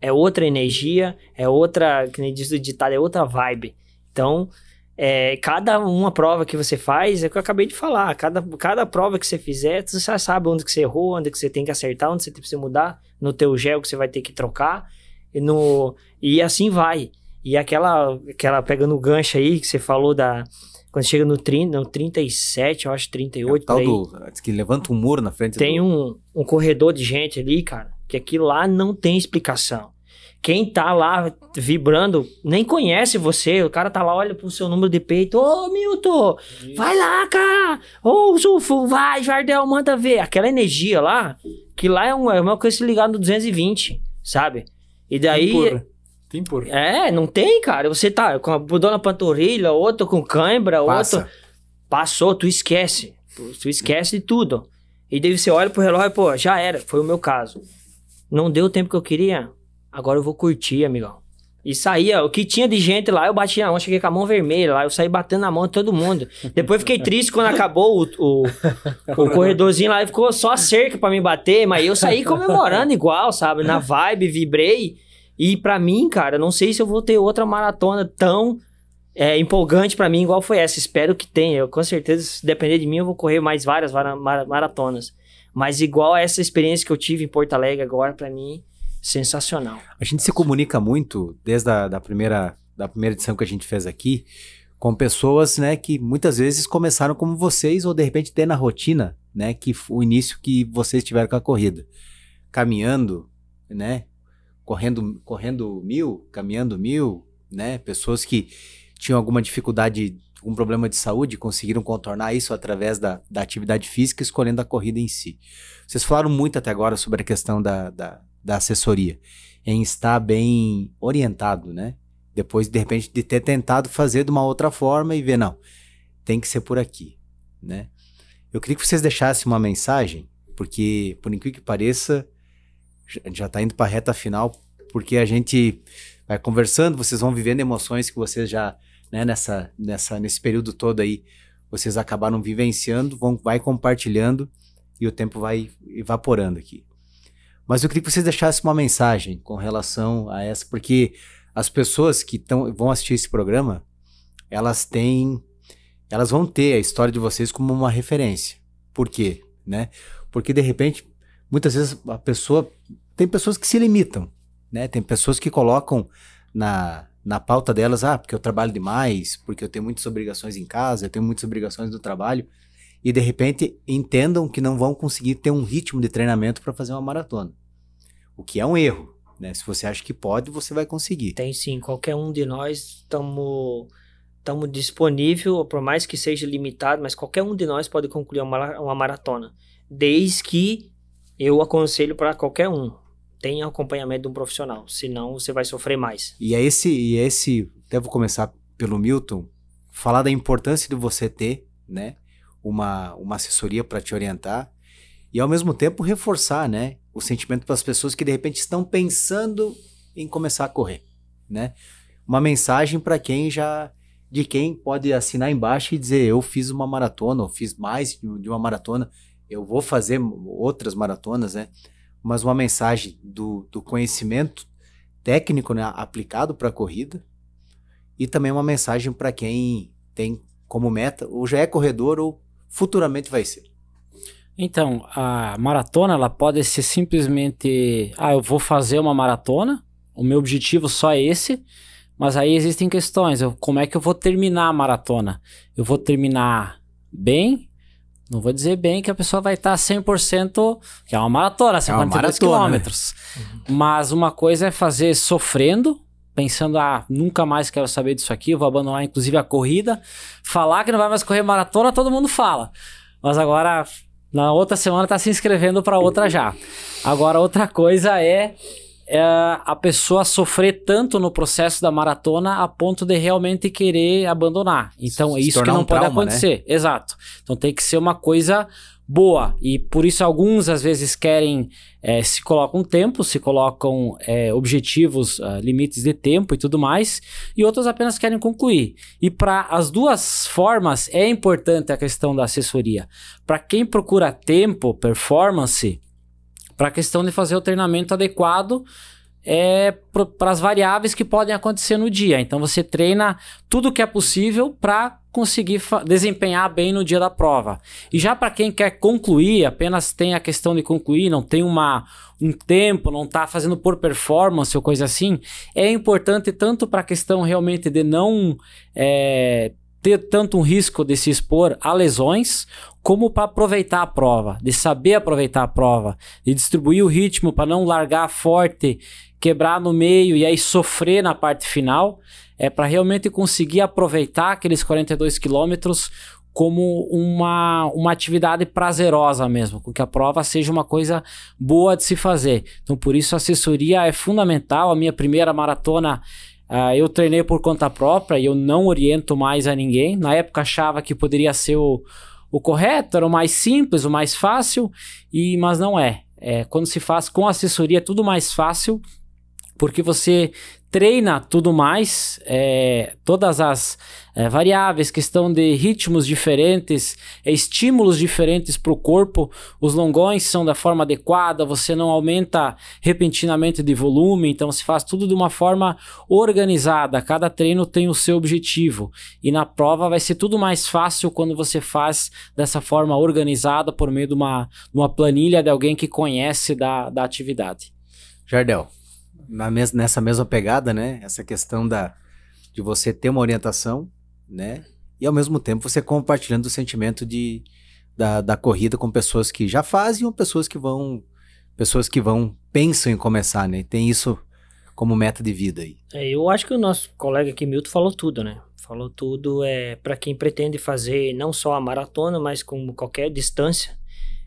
é outra energia, é outra, que nem diz o ditado, é outra vibe. Então, é, cada uma prova que você faz, é o que eu acabei de falar, cada, cada prova que você fizer, você já sabe onde que você errou, onde que você tem que acertar, onde você tem que mudar, no teu gel que você vai ter que trocar, e, no, e assim vai. E aquela, aquela pegando o gancho aí que você falou da, quando chega no, 30, no 37, eu acho, 38, é tal do, que levanta um muro na frente Tem do... um, um corredor de gente ali, cara, que aqui lá não tem explicação. Quem tá lá vibrando nem conhece você. O cara tá lá, olha pro seu número de peito. Ô, oh, Milton, Isso. vai lá, cara. Ô, oh, Zufo, vai, Jardel, manda ver. Aquela energia lá, que lá é uma, é uma coisa ligada no 220, sabe? E daí... Tem por. É, não tem, cara. Você tá com a dor na panturrilha, outro com cãibra, outro. Passou, tu esquece. Tu esquece de tudo. E daí você olha pro relógio e, pô, já era. Foi o meu caso. Não deu o tempo que eu queria. Agora eu vou curtir, amigão. E saía, o que tinha de gente lá, eu bati na mão, cheguei com a mão vermelha lá, eu saí batendo na mão de todo mundo. Depois fiquei triste quando acabou o, o, o corredorzinho lá, e ficou só a cerca para me bater, mas eu saí comemorando igual, sabe? Na vibe, vibrei. E para mim, cara, não sei se eu vou ter outra maratona tão é, empolgante para mim igual foi essa. Espero que tenha. Eu, com certeza, se depender de mim, eu vou correr mais várias maratonas. Mas igual essa experiência que eu tive em Porto Alegre agora, para mim, sensacional. A gente se comunica muito desde a da primeira, da primeira edição que a gente fez aqui com pessoas, né, que muitas vezes começaram como vocês ou de repente ter na rotina, né, que o início que vocês tiveram com a corrida, caminhando, né, correndo, correndo mil, caminhando mil, né? Pessoas que tinham alguma dificuldade, algum problema de saúde, conseguiram contornar isso através da, da atividade física, escolhendo a corrida em si. Vocês falaram muito até agora sobre a questão da, da, da assessoria, em estar bem orientado, né? Depois, de repente, de ter tentado fazer de uma outra forma e ver, não, tem que ser por aqui, né? Eu queria que vocês deixassem uma mensagem, porque, por incrível que pareça, a gente já está indo para a reta final, porque a gente vai conversando, vocês vão vivendo emoções que vocês já, né, nessa, nessa, nesse período todo aí, vocês acabaram vivenciando, vão, vai compartilhando e o tempo vai evaporando aqui. Mas eu queria que vocês deixassem uma mensagem com relação a essa, porque as pessoas que tão, vão assistir esse programa, elas têm, elas vão ter a história de vocês como uma referência. Por quê? Né? Porque de repente muitas vezes a pessoa. Tem pessoas que se limitam, né? Tem pessoas que colocam na, na pauta delas, ah, porque eu trabalho demais, porque eu tenho muitas obrigações em casa, eu tenho muitas obrigações no trabalho, e de repente entendam que não vão conseguir ter um ritmo de treinamento para fazer uma maratona. O que é um erro, né? Se você acha que pode, você vai conseguir. Tem sim, qualquer um de nós estamos estamos disponível, por mais que seja limitado, mas qualquer um de nós pode concluir uma, uma maratona, desde que eu aconselho para qualquer um. Tenha acompanhamento de um profissional, senão você vai sofrer mais. E é esse, e é esse, até vou começar pelo Milton, falar da importância de você ter, né, uma, uma assessoria para te orientar e ao mesmo tempo reforçar, né, o sentimento para as pessoas que de repente estão pensando em começar a correr, né? Uma mensagem para quem já de quem pode assinar embaixo e dizer eu fiz uma maratona, ou fiz mais de uma maratona, eu vou fazer outras maratonas, né? Mas uma mensagem do, do conhecimento técnico né, aplicado para a corrida e também uma mensagem para quem tem como meta, ou já é corredor ou futuramente vai ser. Então, a maratona ela pode ser simplesmente, ah, eu vou fazer uma maratona, o meu objetivo só é esse, mas aí existem questões, eu, como é que eu vou terminar a maratona? Eu vou terminar bem? Não vou dizer bem que a pessoa vai estar tá 100%, que é uma maratona, 52 é né? quilômetros. Né? Mas uma coisa é fazer sofrendo, pensando, ah, nunca mais quero saber disso aqui, vou abandonar inclusive a corrida. Falar que não vai mais correr maratona, todo mundo fala. Mas agora, na outra semana, está se inscrevendo para outra já. Agora, outra coisa é é a pessoa sofrer tanto no processo da maratona a ponto de realmente querer abandonar. Então, é isso que não um pode trauma, né? acontecer. Né? Exato. Então, tem que ser uma coisa boa. E por isso, alguns às vezes querem, é, se colocam tempo, se colocam é, objetivos, uh, limites de tempo e tudo mais, e outros apenas querem concluir. E para as duas formas é importante a questão da assessoria. Para quem procura tempo, performance para a questão de fazer o treinamento adequado é para as variáveis que podem acontecer no dia. Então você treina tudo que é possível para conseguir desempenhar bem no dia da prova. E já para quem quer concluir, apenas tem a questão de concluir, não tem uma um tempo, não está fazendo por performance ou coisa assim, é importante tanto para a questão realmente de não é, ter tanto um risco de se expor a lesões, como para aproveitar a prova, de saber aproveitar a prova, de distribuir o ritmo para não largar forte, quebrar no meio e aí sofrer na parte final, é para realmente conseguir aproveitar aqueles 42 quilômetros como uma, uma atividade prazerosa mesmo, com que a prova seja uma coisa boa de se fazer. Então, por isso, a assessoria é fundamental. A minha primeira maratona Uh, eu treinei por conta própria e eu não oriento mais a ninguém. Na época achava que poderia ser o, o correto, era o mais simples, o mais fácil, e mas não é. é. Quando se faz com assessoria é tudo mais fácil, porque você treina tudo mais, é, todas as é, variáveis, estão de ritmos diferentes, é, estímulos diferentes para o corpo. Os longões são da forma adequada, você não aumenta repentinamente de volume, então se faz tudo de uma forma organizada. Cada treino tem o seu objetivo e na prova vai ser tudo mais fácil quando você faz dessa forma organizada por meio de uma, uma planilha de alguém que conhece da, da atividade. Jardel, na mes nessa mesma pegada, né? Essa questão da, de você ter uma orientação, né? E ao mesmo tempo você compartilhando o sentimento de, da, da corrida com pessoas que já fazem ou pessoas que vão. Pessoas que vão, pensam em começar, né? tem isso como meta de vida aí. É, eu acho que o nosso colega aqui, Milton, falou tudo, né? Falou tudo é para quem pretende fazer não só a maratona, mas como qualquer distância.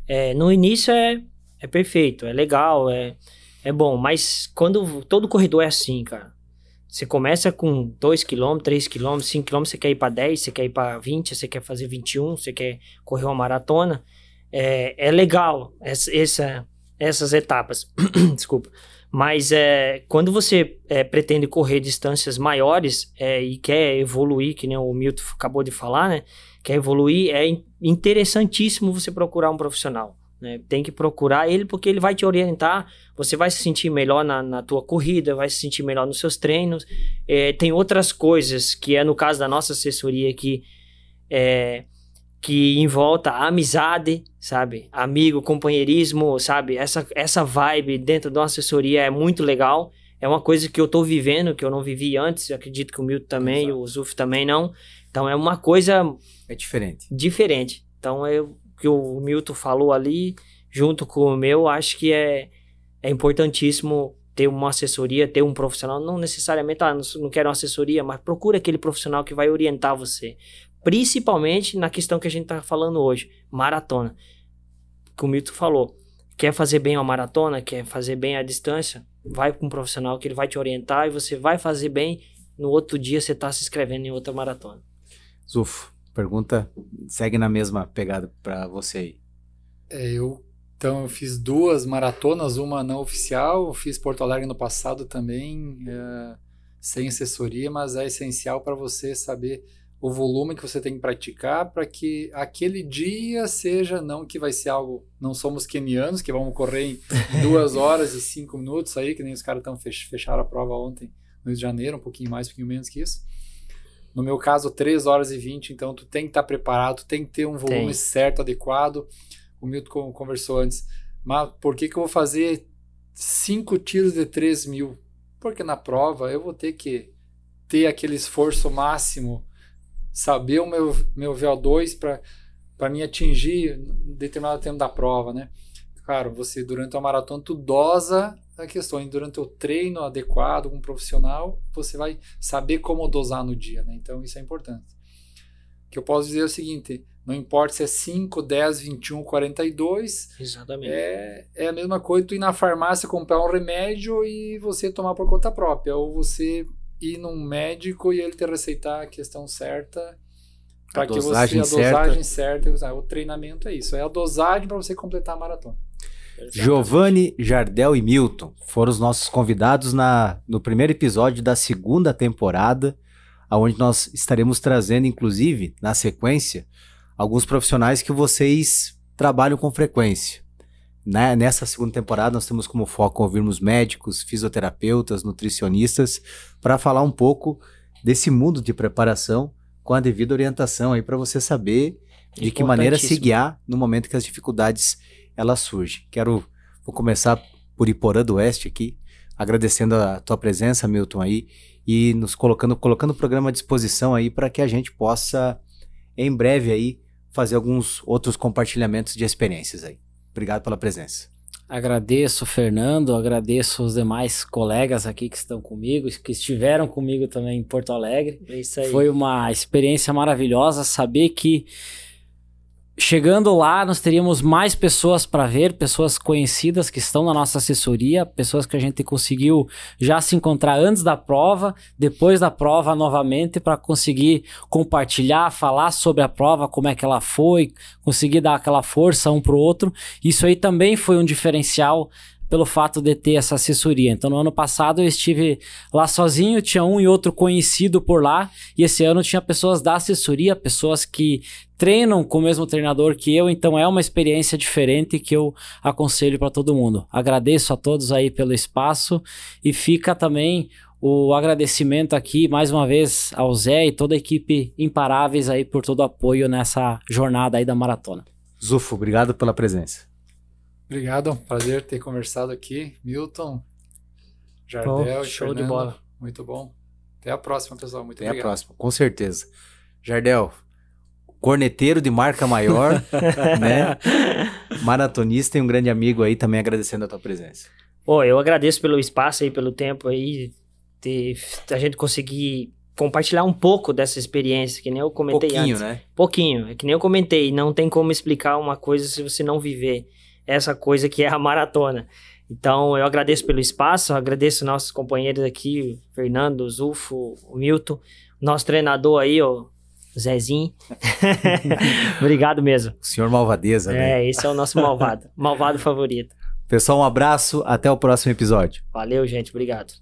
É, no início é, é perfeito, é legal, é, é bom, mas quando todo corredor é assim, cara. Você começa com 2 km, 3 km, 5 km, você quer ir para 10, você quer ir para 20, você quer fazer 21, você quer correr uma maratona. É, é legal essa, essa, essas etapas. Desculpa. Mas é, quando você é, pretende correr distâncias maiores é, e quer evoluir, que nem o Milton acabou de falar, né? Quer evoluir, é interessantíssimo você procurar um profissional. Né? Tem que procurar ele porque ele vai te orientar. Você vai se sentir melhor na, na tua corrida, vai se sentir melhor nos seus treinos. É, tem outras coisas que é no caso da nossa assessoria que é, que envolta amizade, sabe? Amigo, companheirismo, sabe? Essa, essa vibe dentro de uma assessoria é muito legal. É uma coisa que eu tô vivendo, que eu não vivi antes. Eu acredito que o Milton também, Exato. o Zuf também não. Então é uma coisa. É diferente. Diferente. Então eu que o Milton falou ali, junto com o meu, acho que é, é importantíssimo ter uma assessoria, ter um profissional, não necessariamente, ah, não quero uma assessoria, mas procura aquele profissional que vai orientar você. Principalmente na questão que a gente está falando hoje, maratona. Que o Milton falou, quer fazer bem a maratona, quer fazer bem a distância, vai com um profissional que ele vai te orientar e você vai fazer bem, no outro dia você está se inscrevendo em outra maratona. Zufo, pergunta segue na mesma pegada para você aí. É, eu então eu fiz duas maratonas, uma não oficial, fiz Porto Alegre no passado também, é, sem assessoria, mas é essencial para você saber o volume que você tem que praticar para que aquele dia seja não que vai ser algo, não somos kenianos que vamos correr em duas horas e cinco minutos aí, que nem os caras tão fech fecharam a prova ontem no Rio de Janeiro, um pouquinho mais, um pouquinho menos que isso. No meu caso, 3 horas e 20, então tu tem que estar tá preparado, tem que ter um volume tem. certo, adequado. O Milton conversou antes. Mas por que, que eu vou fazer 5 tiros de 3 mil? Porque na prova eu vou ter que ter aquele esforço máximo, saber o meu, meu VO2 para me atingir determinado tempo da prova, né? Claro, você durante a maratona, tu dosa a questão é durante o treino adequado com um profissional, você vai saber como dosar no dia, né? Então isso é importante. O que eu posso dizer é o seguinte, não importa se é 5, 10, 21, 42. Exatamente. É, é a mesma coisa tu ir na farmácia comprar um remédio e você tomar por conta própria, ou você ir num médico e ele te receitar a questão certa para que você a dosagem certa. certa, o treinamento é isso, é a dosagem para você completar a maratona. Giovanni, Jardel e Milton foram os nossos convidados na, no primeiro episódio da segunda temporada, aonde nós estaremos trazendo, inclusive, na sequência, alguns profissionais que vocês trabalham com frequência. Né, nessa segunda temporada, nós temos como foco ouvirmos médicos, fisioterapeutas, nutricionistas, para falar um pouco desse mundo de preparação com a devida orientação aí para você saber de que maneira se guiar no momento que as dificuldades ela surge. Quero vou começar por Iporã do Oeste aqui, agradecendo a tua presença, Milton aí, e nos colocando colocando o programa à disposição aí para que a gente possa em breve aí fazer alguns outros compartilhamentos de experiências aí. Obrigado pela presença. Agradeço, Fernando, agradeço os demais colegas aqui que estão comigo, que estiveram comigo também em Porto Alegre. É Foi uma experiência maravilhosa saber que Chegando lá, nós teríamos mais pessoas para ver, pessoas conhecidas que estão na nossa assessoria, pessoas que a gente conseguiu já se encontrar antes da prova, depois da prova novamente, para conseguir compartilhar, falar sobre a prova, como é que ela foi, conseguir dar aquela força um para o outro. Isso aí também foi um diferencial pelo fato de ter essa assessoria. Então, no ano passado eu estive lá sozinho, tinha um e outro conhecido por lá, e esse ano tinha pessoas da assessoria, pessoas que treinam com o mesmo treinador que eu, então é uma experiência diferente que eu aconselho para todo mundo. Agradeço a todos aí pelo espaço e fica também o agradecimento aqui mais uma vez ao Zé e toda a equipe imparáveis aí por todo o apoio nessa jornada aí da maratona. Zufo, obrigado pela presença. Obrigado, é prazer ter conversado aqui. Milton, Jardel, bom, show Fernando, de bola. Muito bom. Até a próxima, pessoal. Muito Até obrigado. Até a próxima, com certeza. Jardel, corneteiro de marca maior, né? Maratonista e um grande amigo aí também agradecendo a tua presença. Pô, eu agradeço pelo espaço aí, pelo tempo aí, de a gente conseguir compartilhar um pouco dessa experiência, que nem eu comentei Pouquinho, antes. Pouquinho, né? Pouquinho, é que nem eu comentei, não tem como explicar uma coisa se você não viver essa coisa que é a maratona. Então, eu agradeço pelo espaço, agradeço nossos companheiros aqui, Fernando, Zulfo, Milton, nosso treinador aí, o Zezinho. Obrigado mesmo. O senhor Malvadeza, né? É, esse é o nosso malvado, malvado favorito. Pessoal, um abraço, até o próximo episódio. Valeu, gente, obrigado.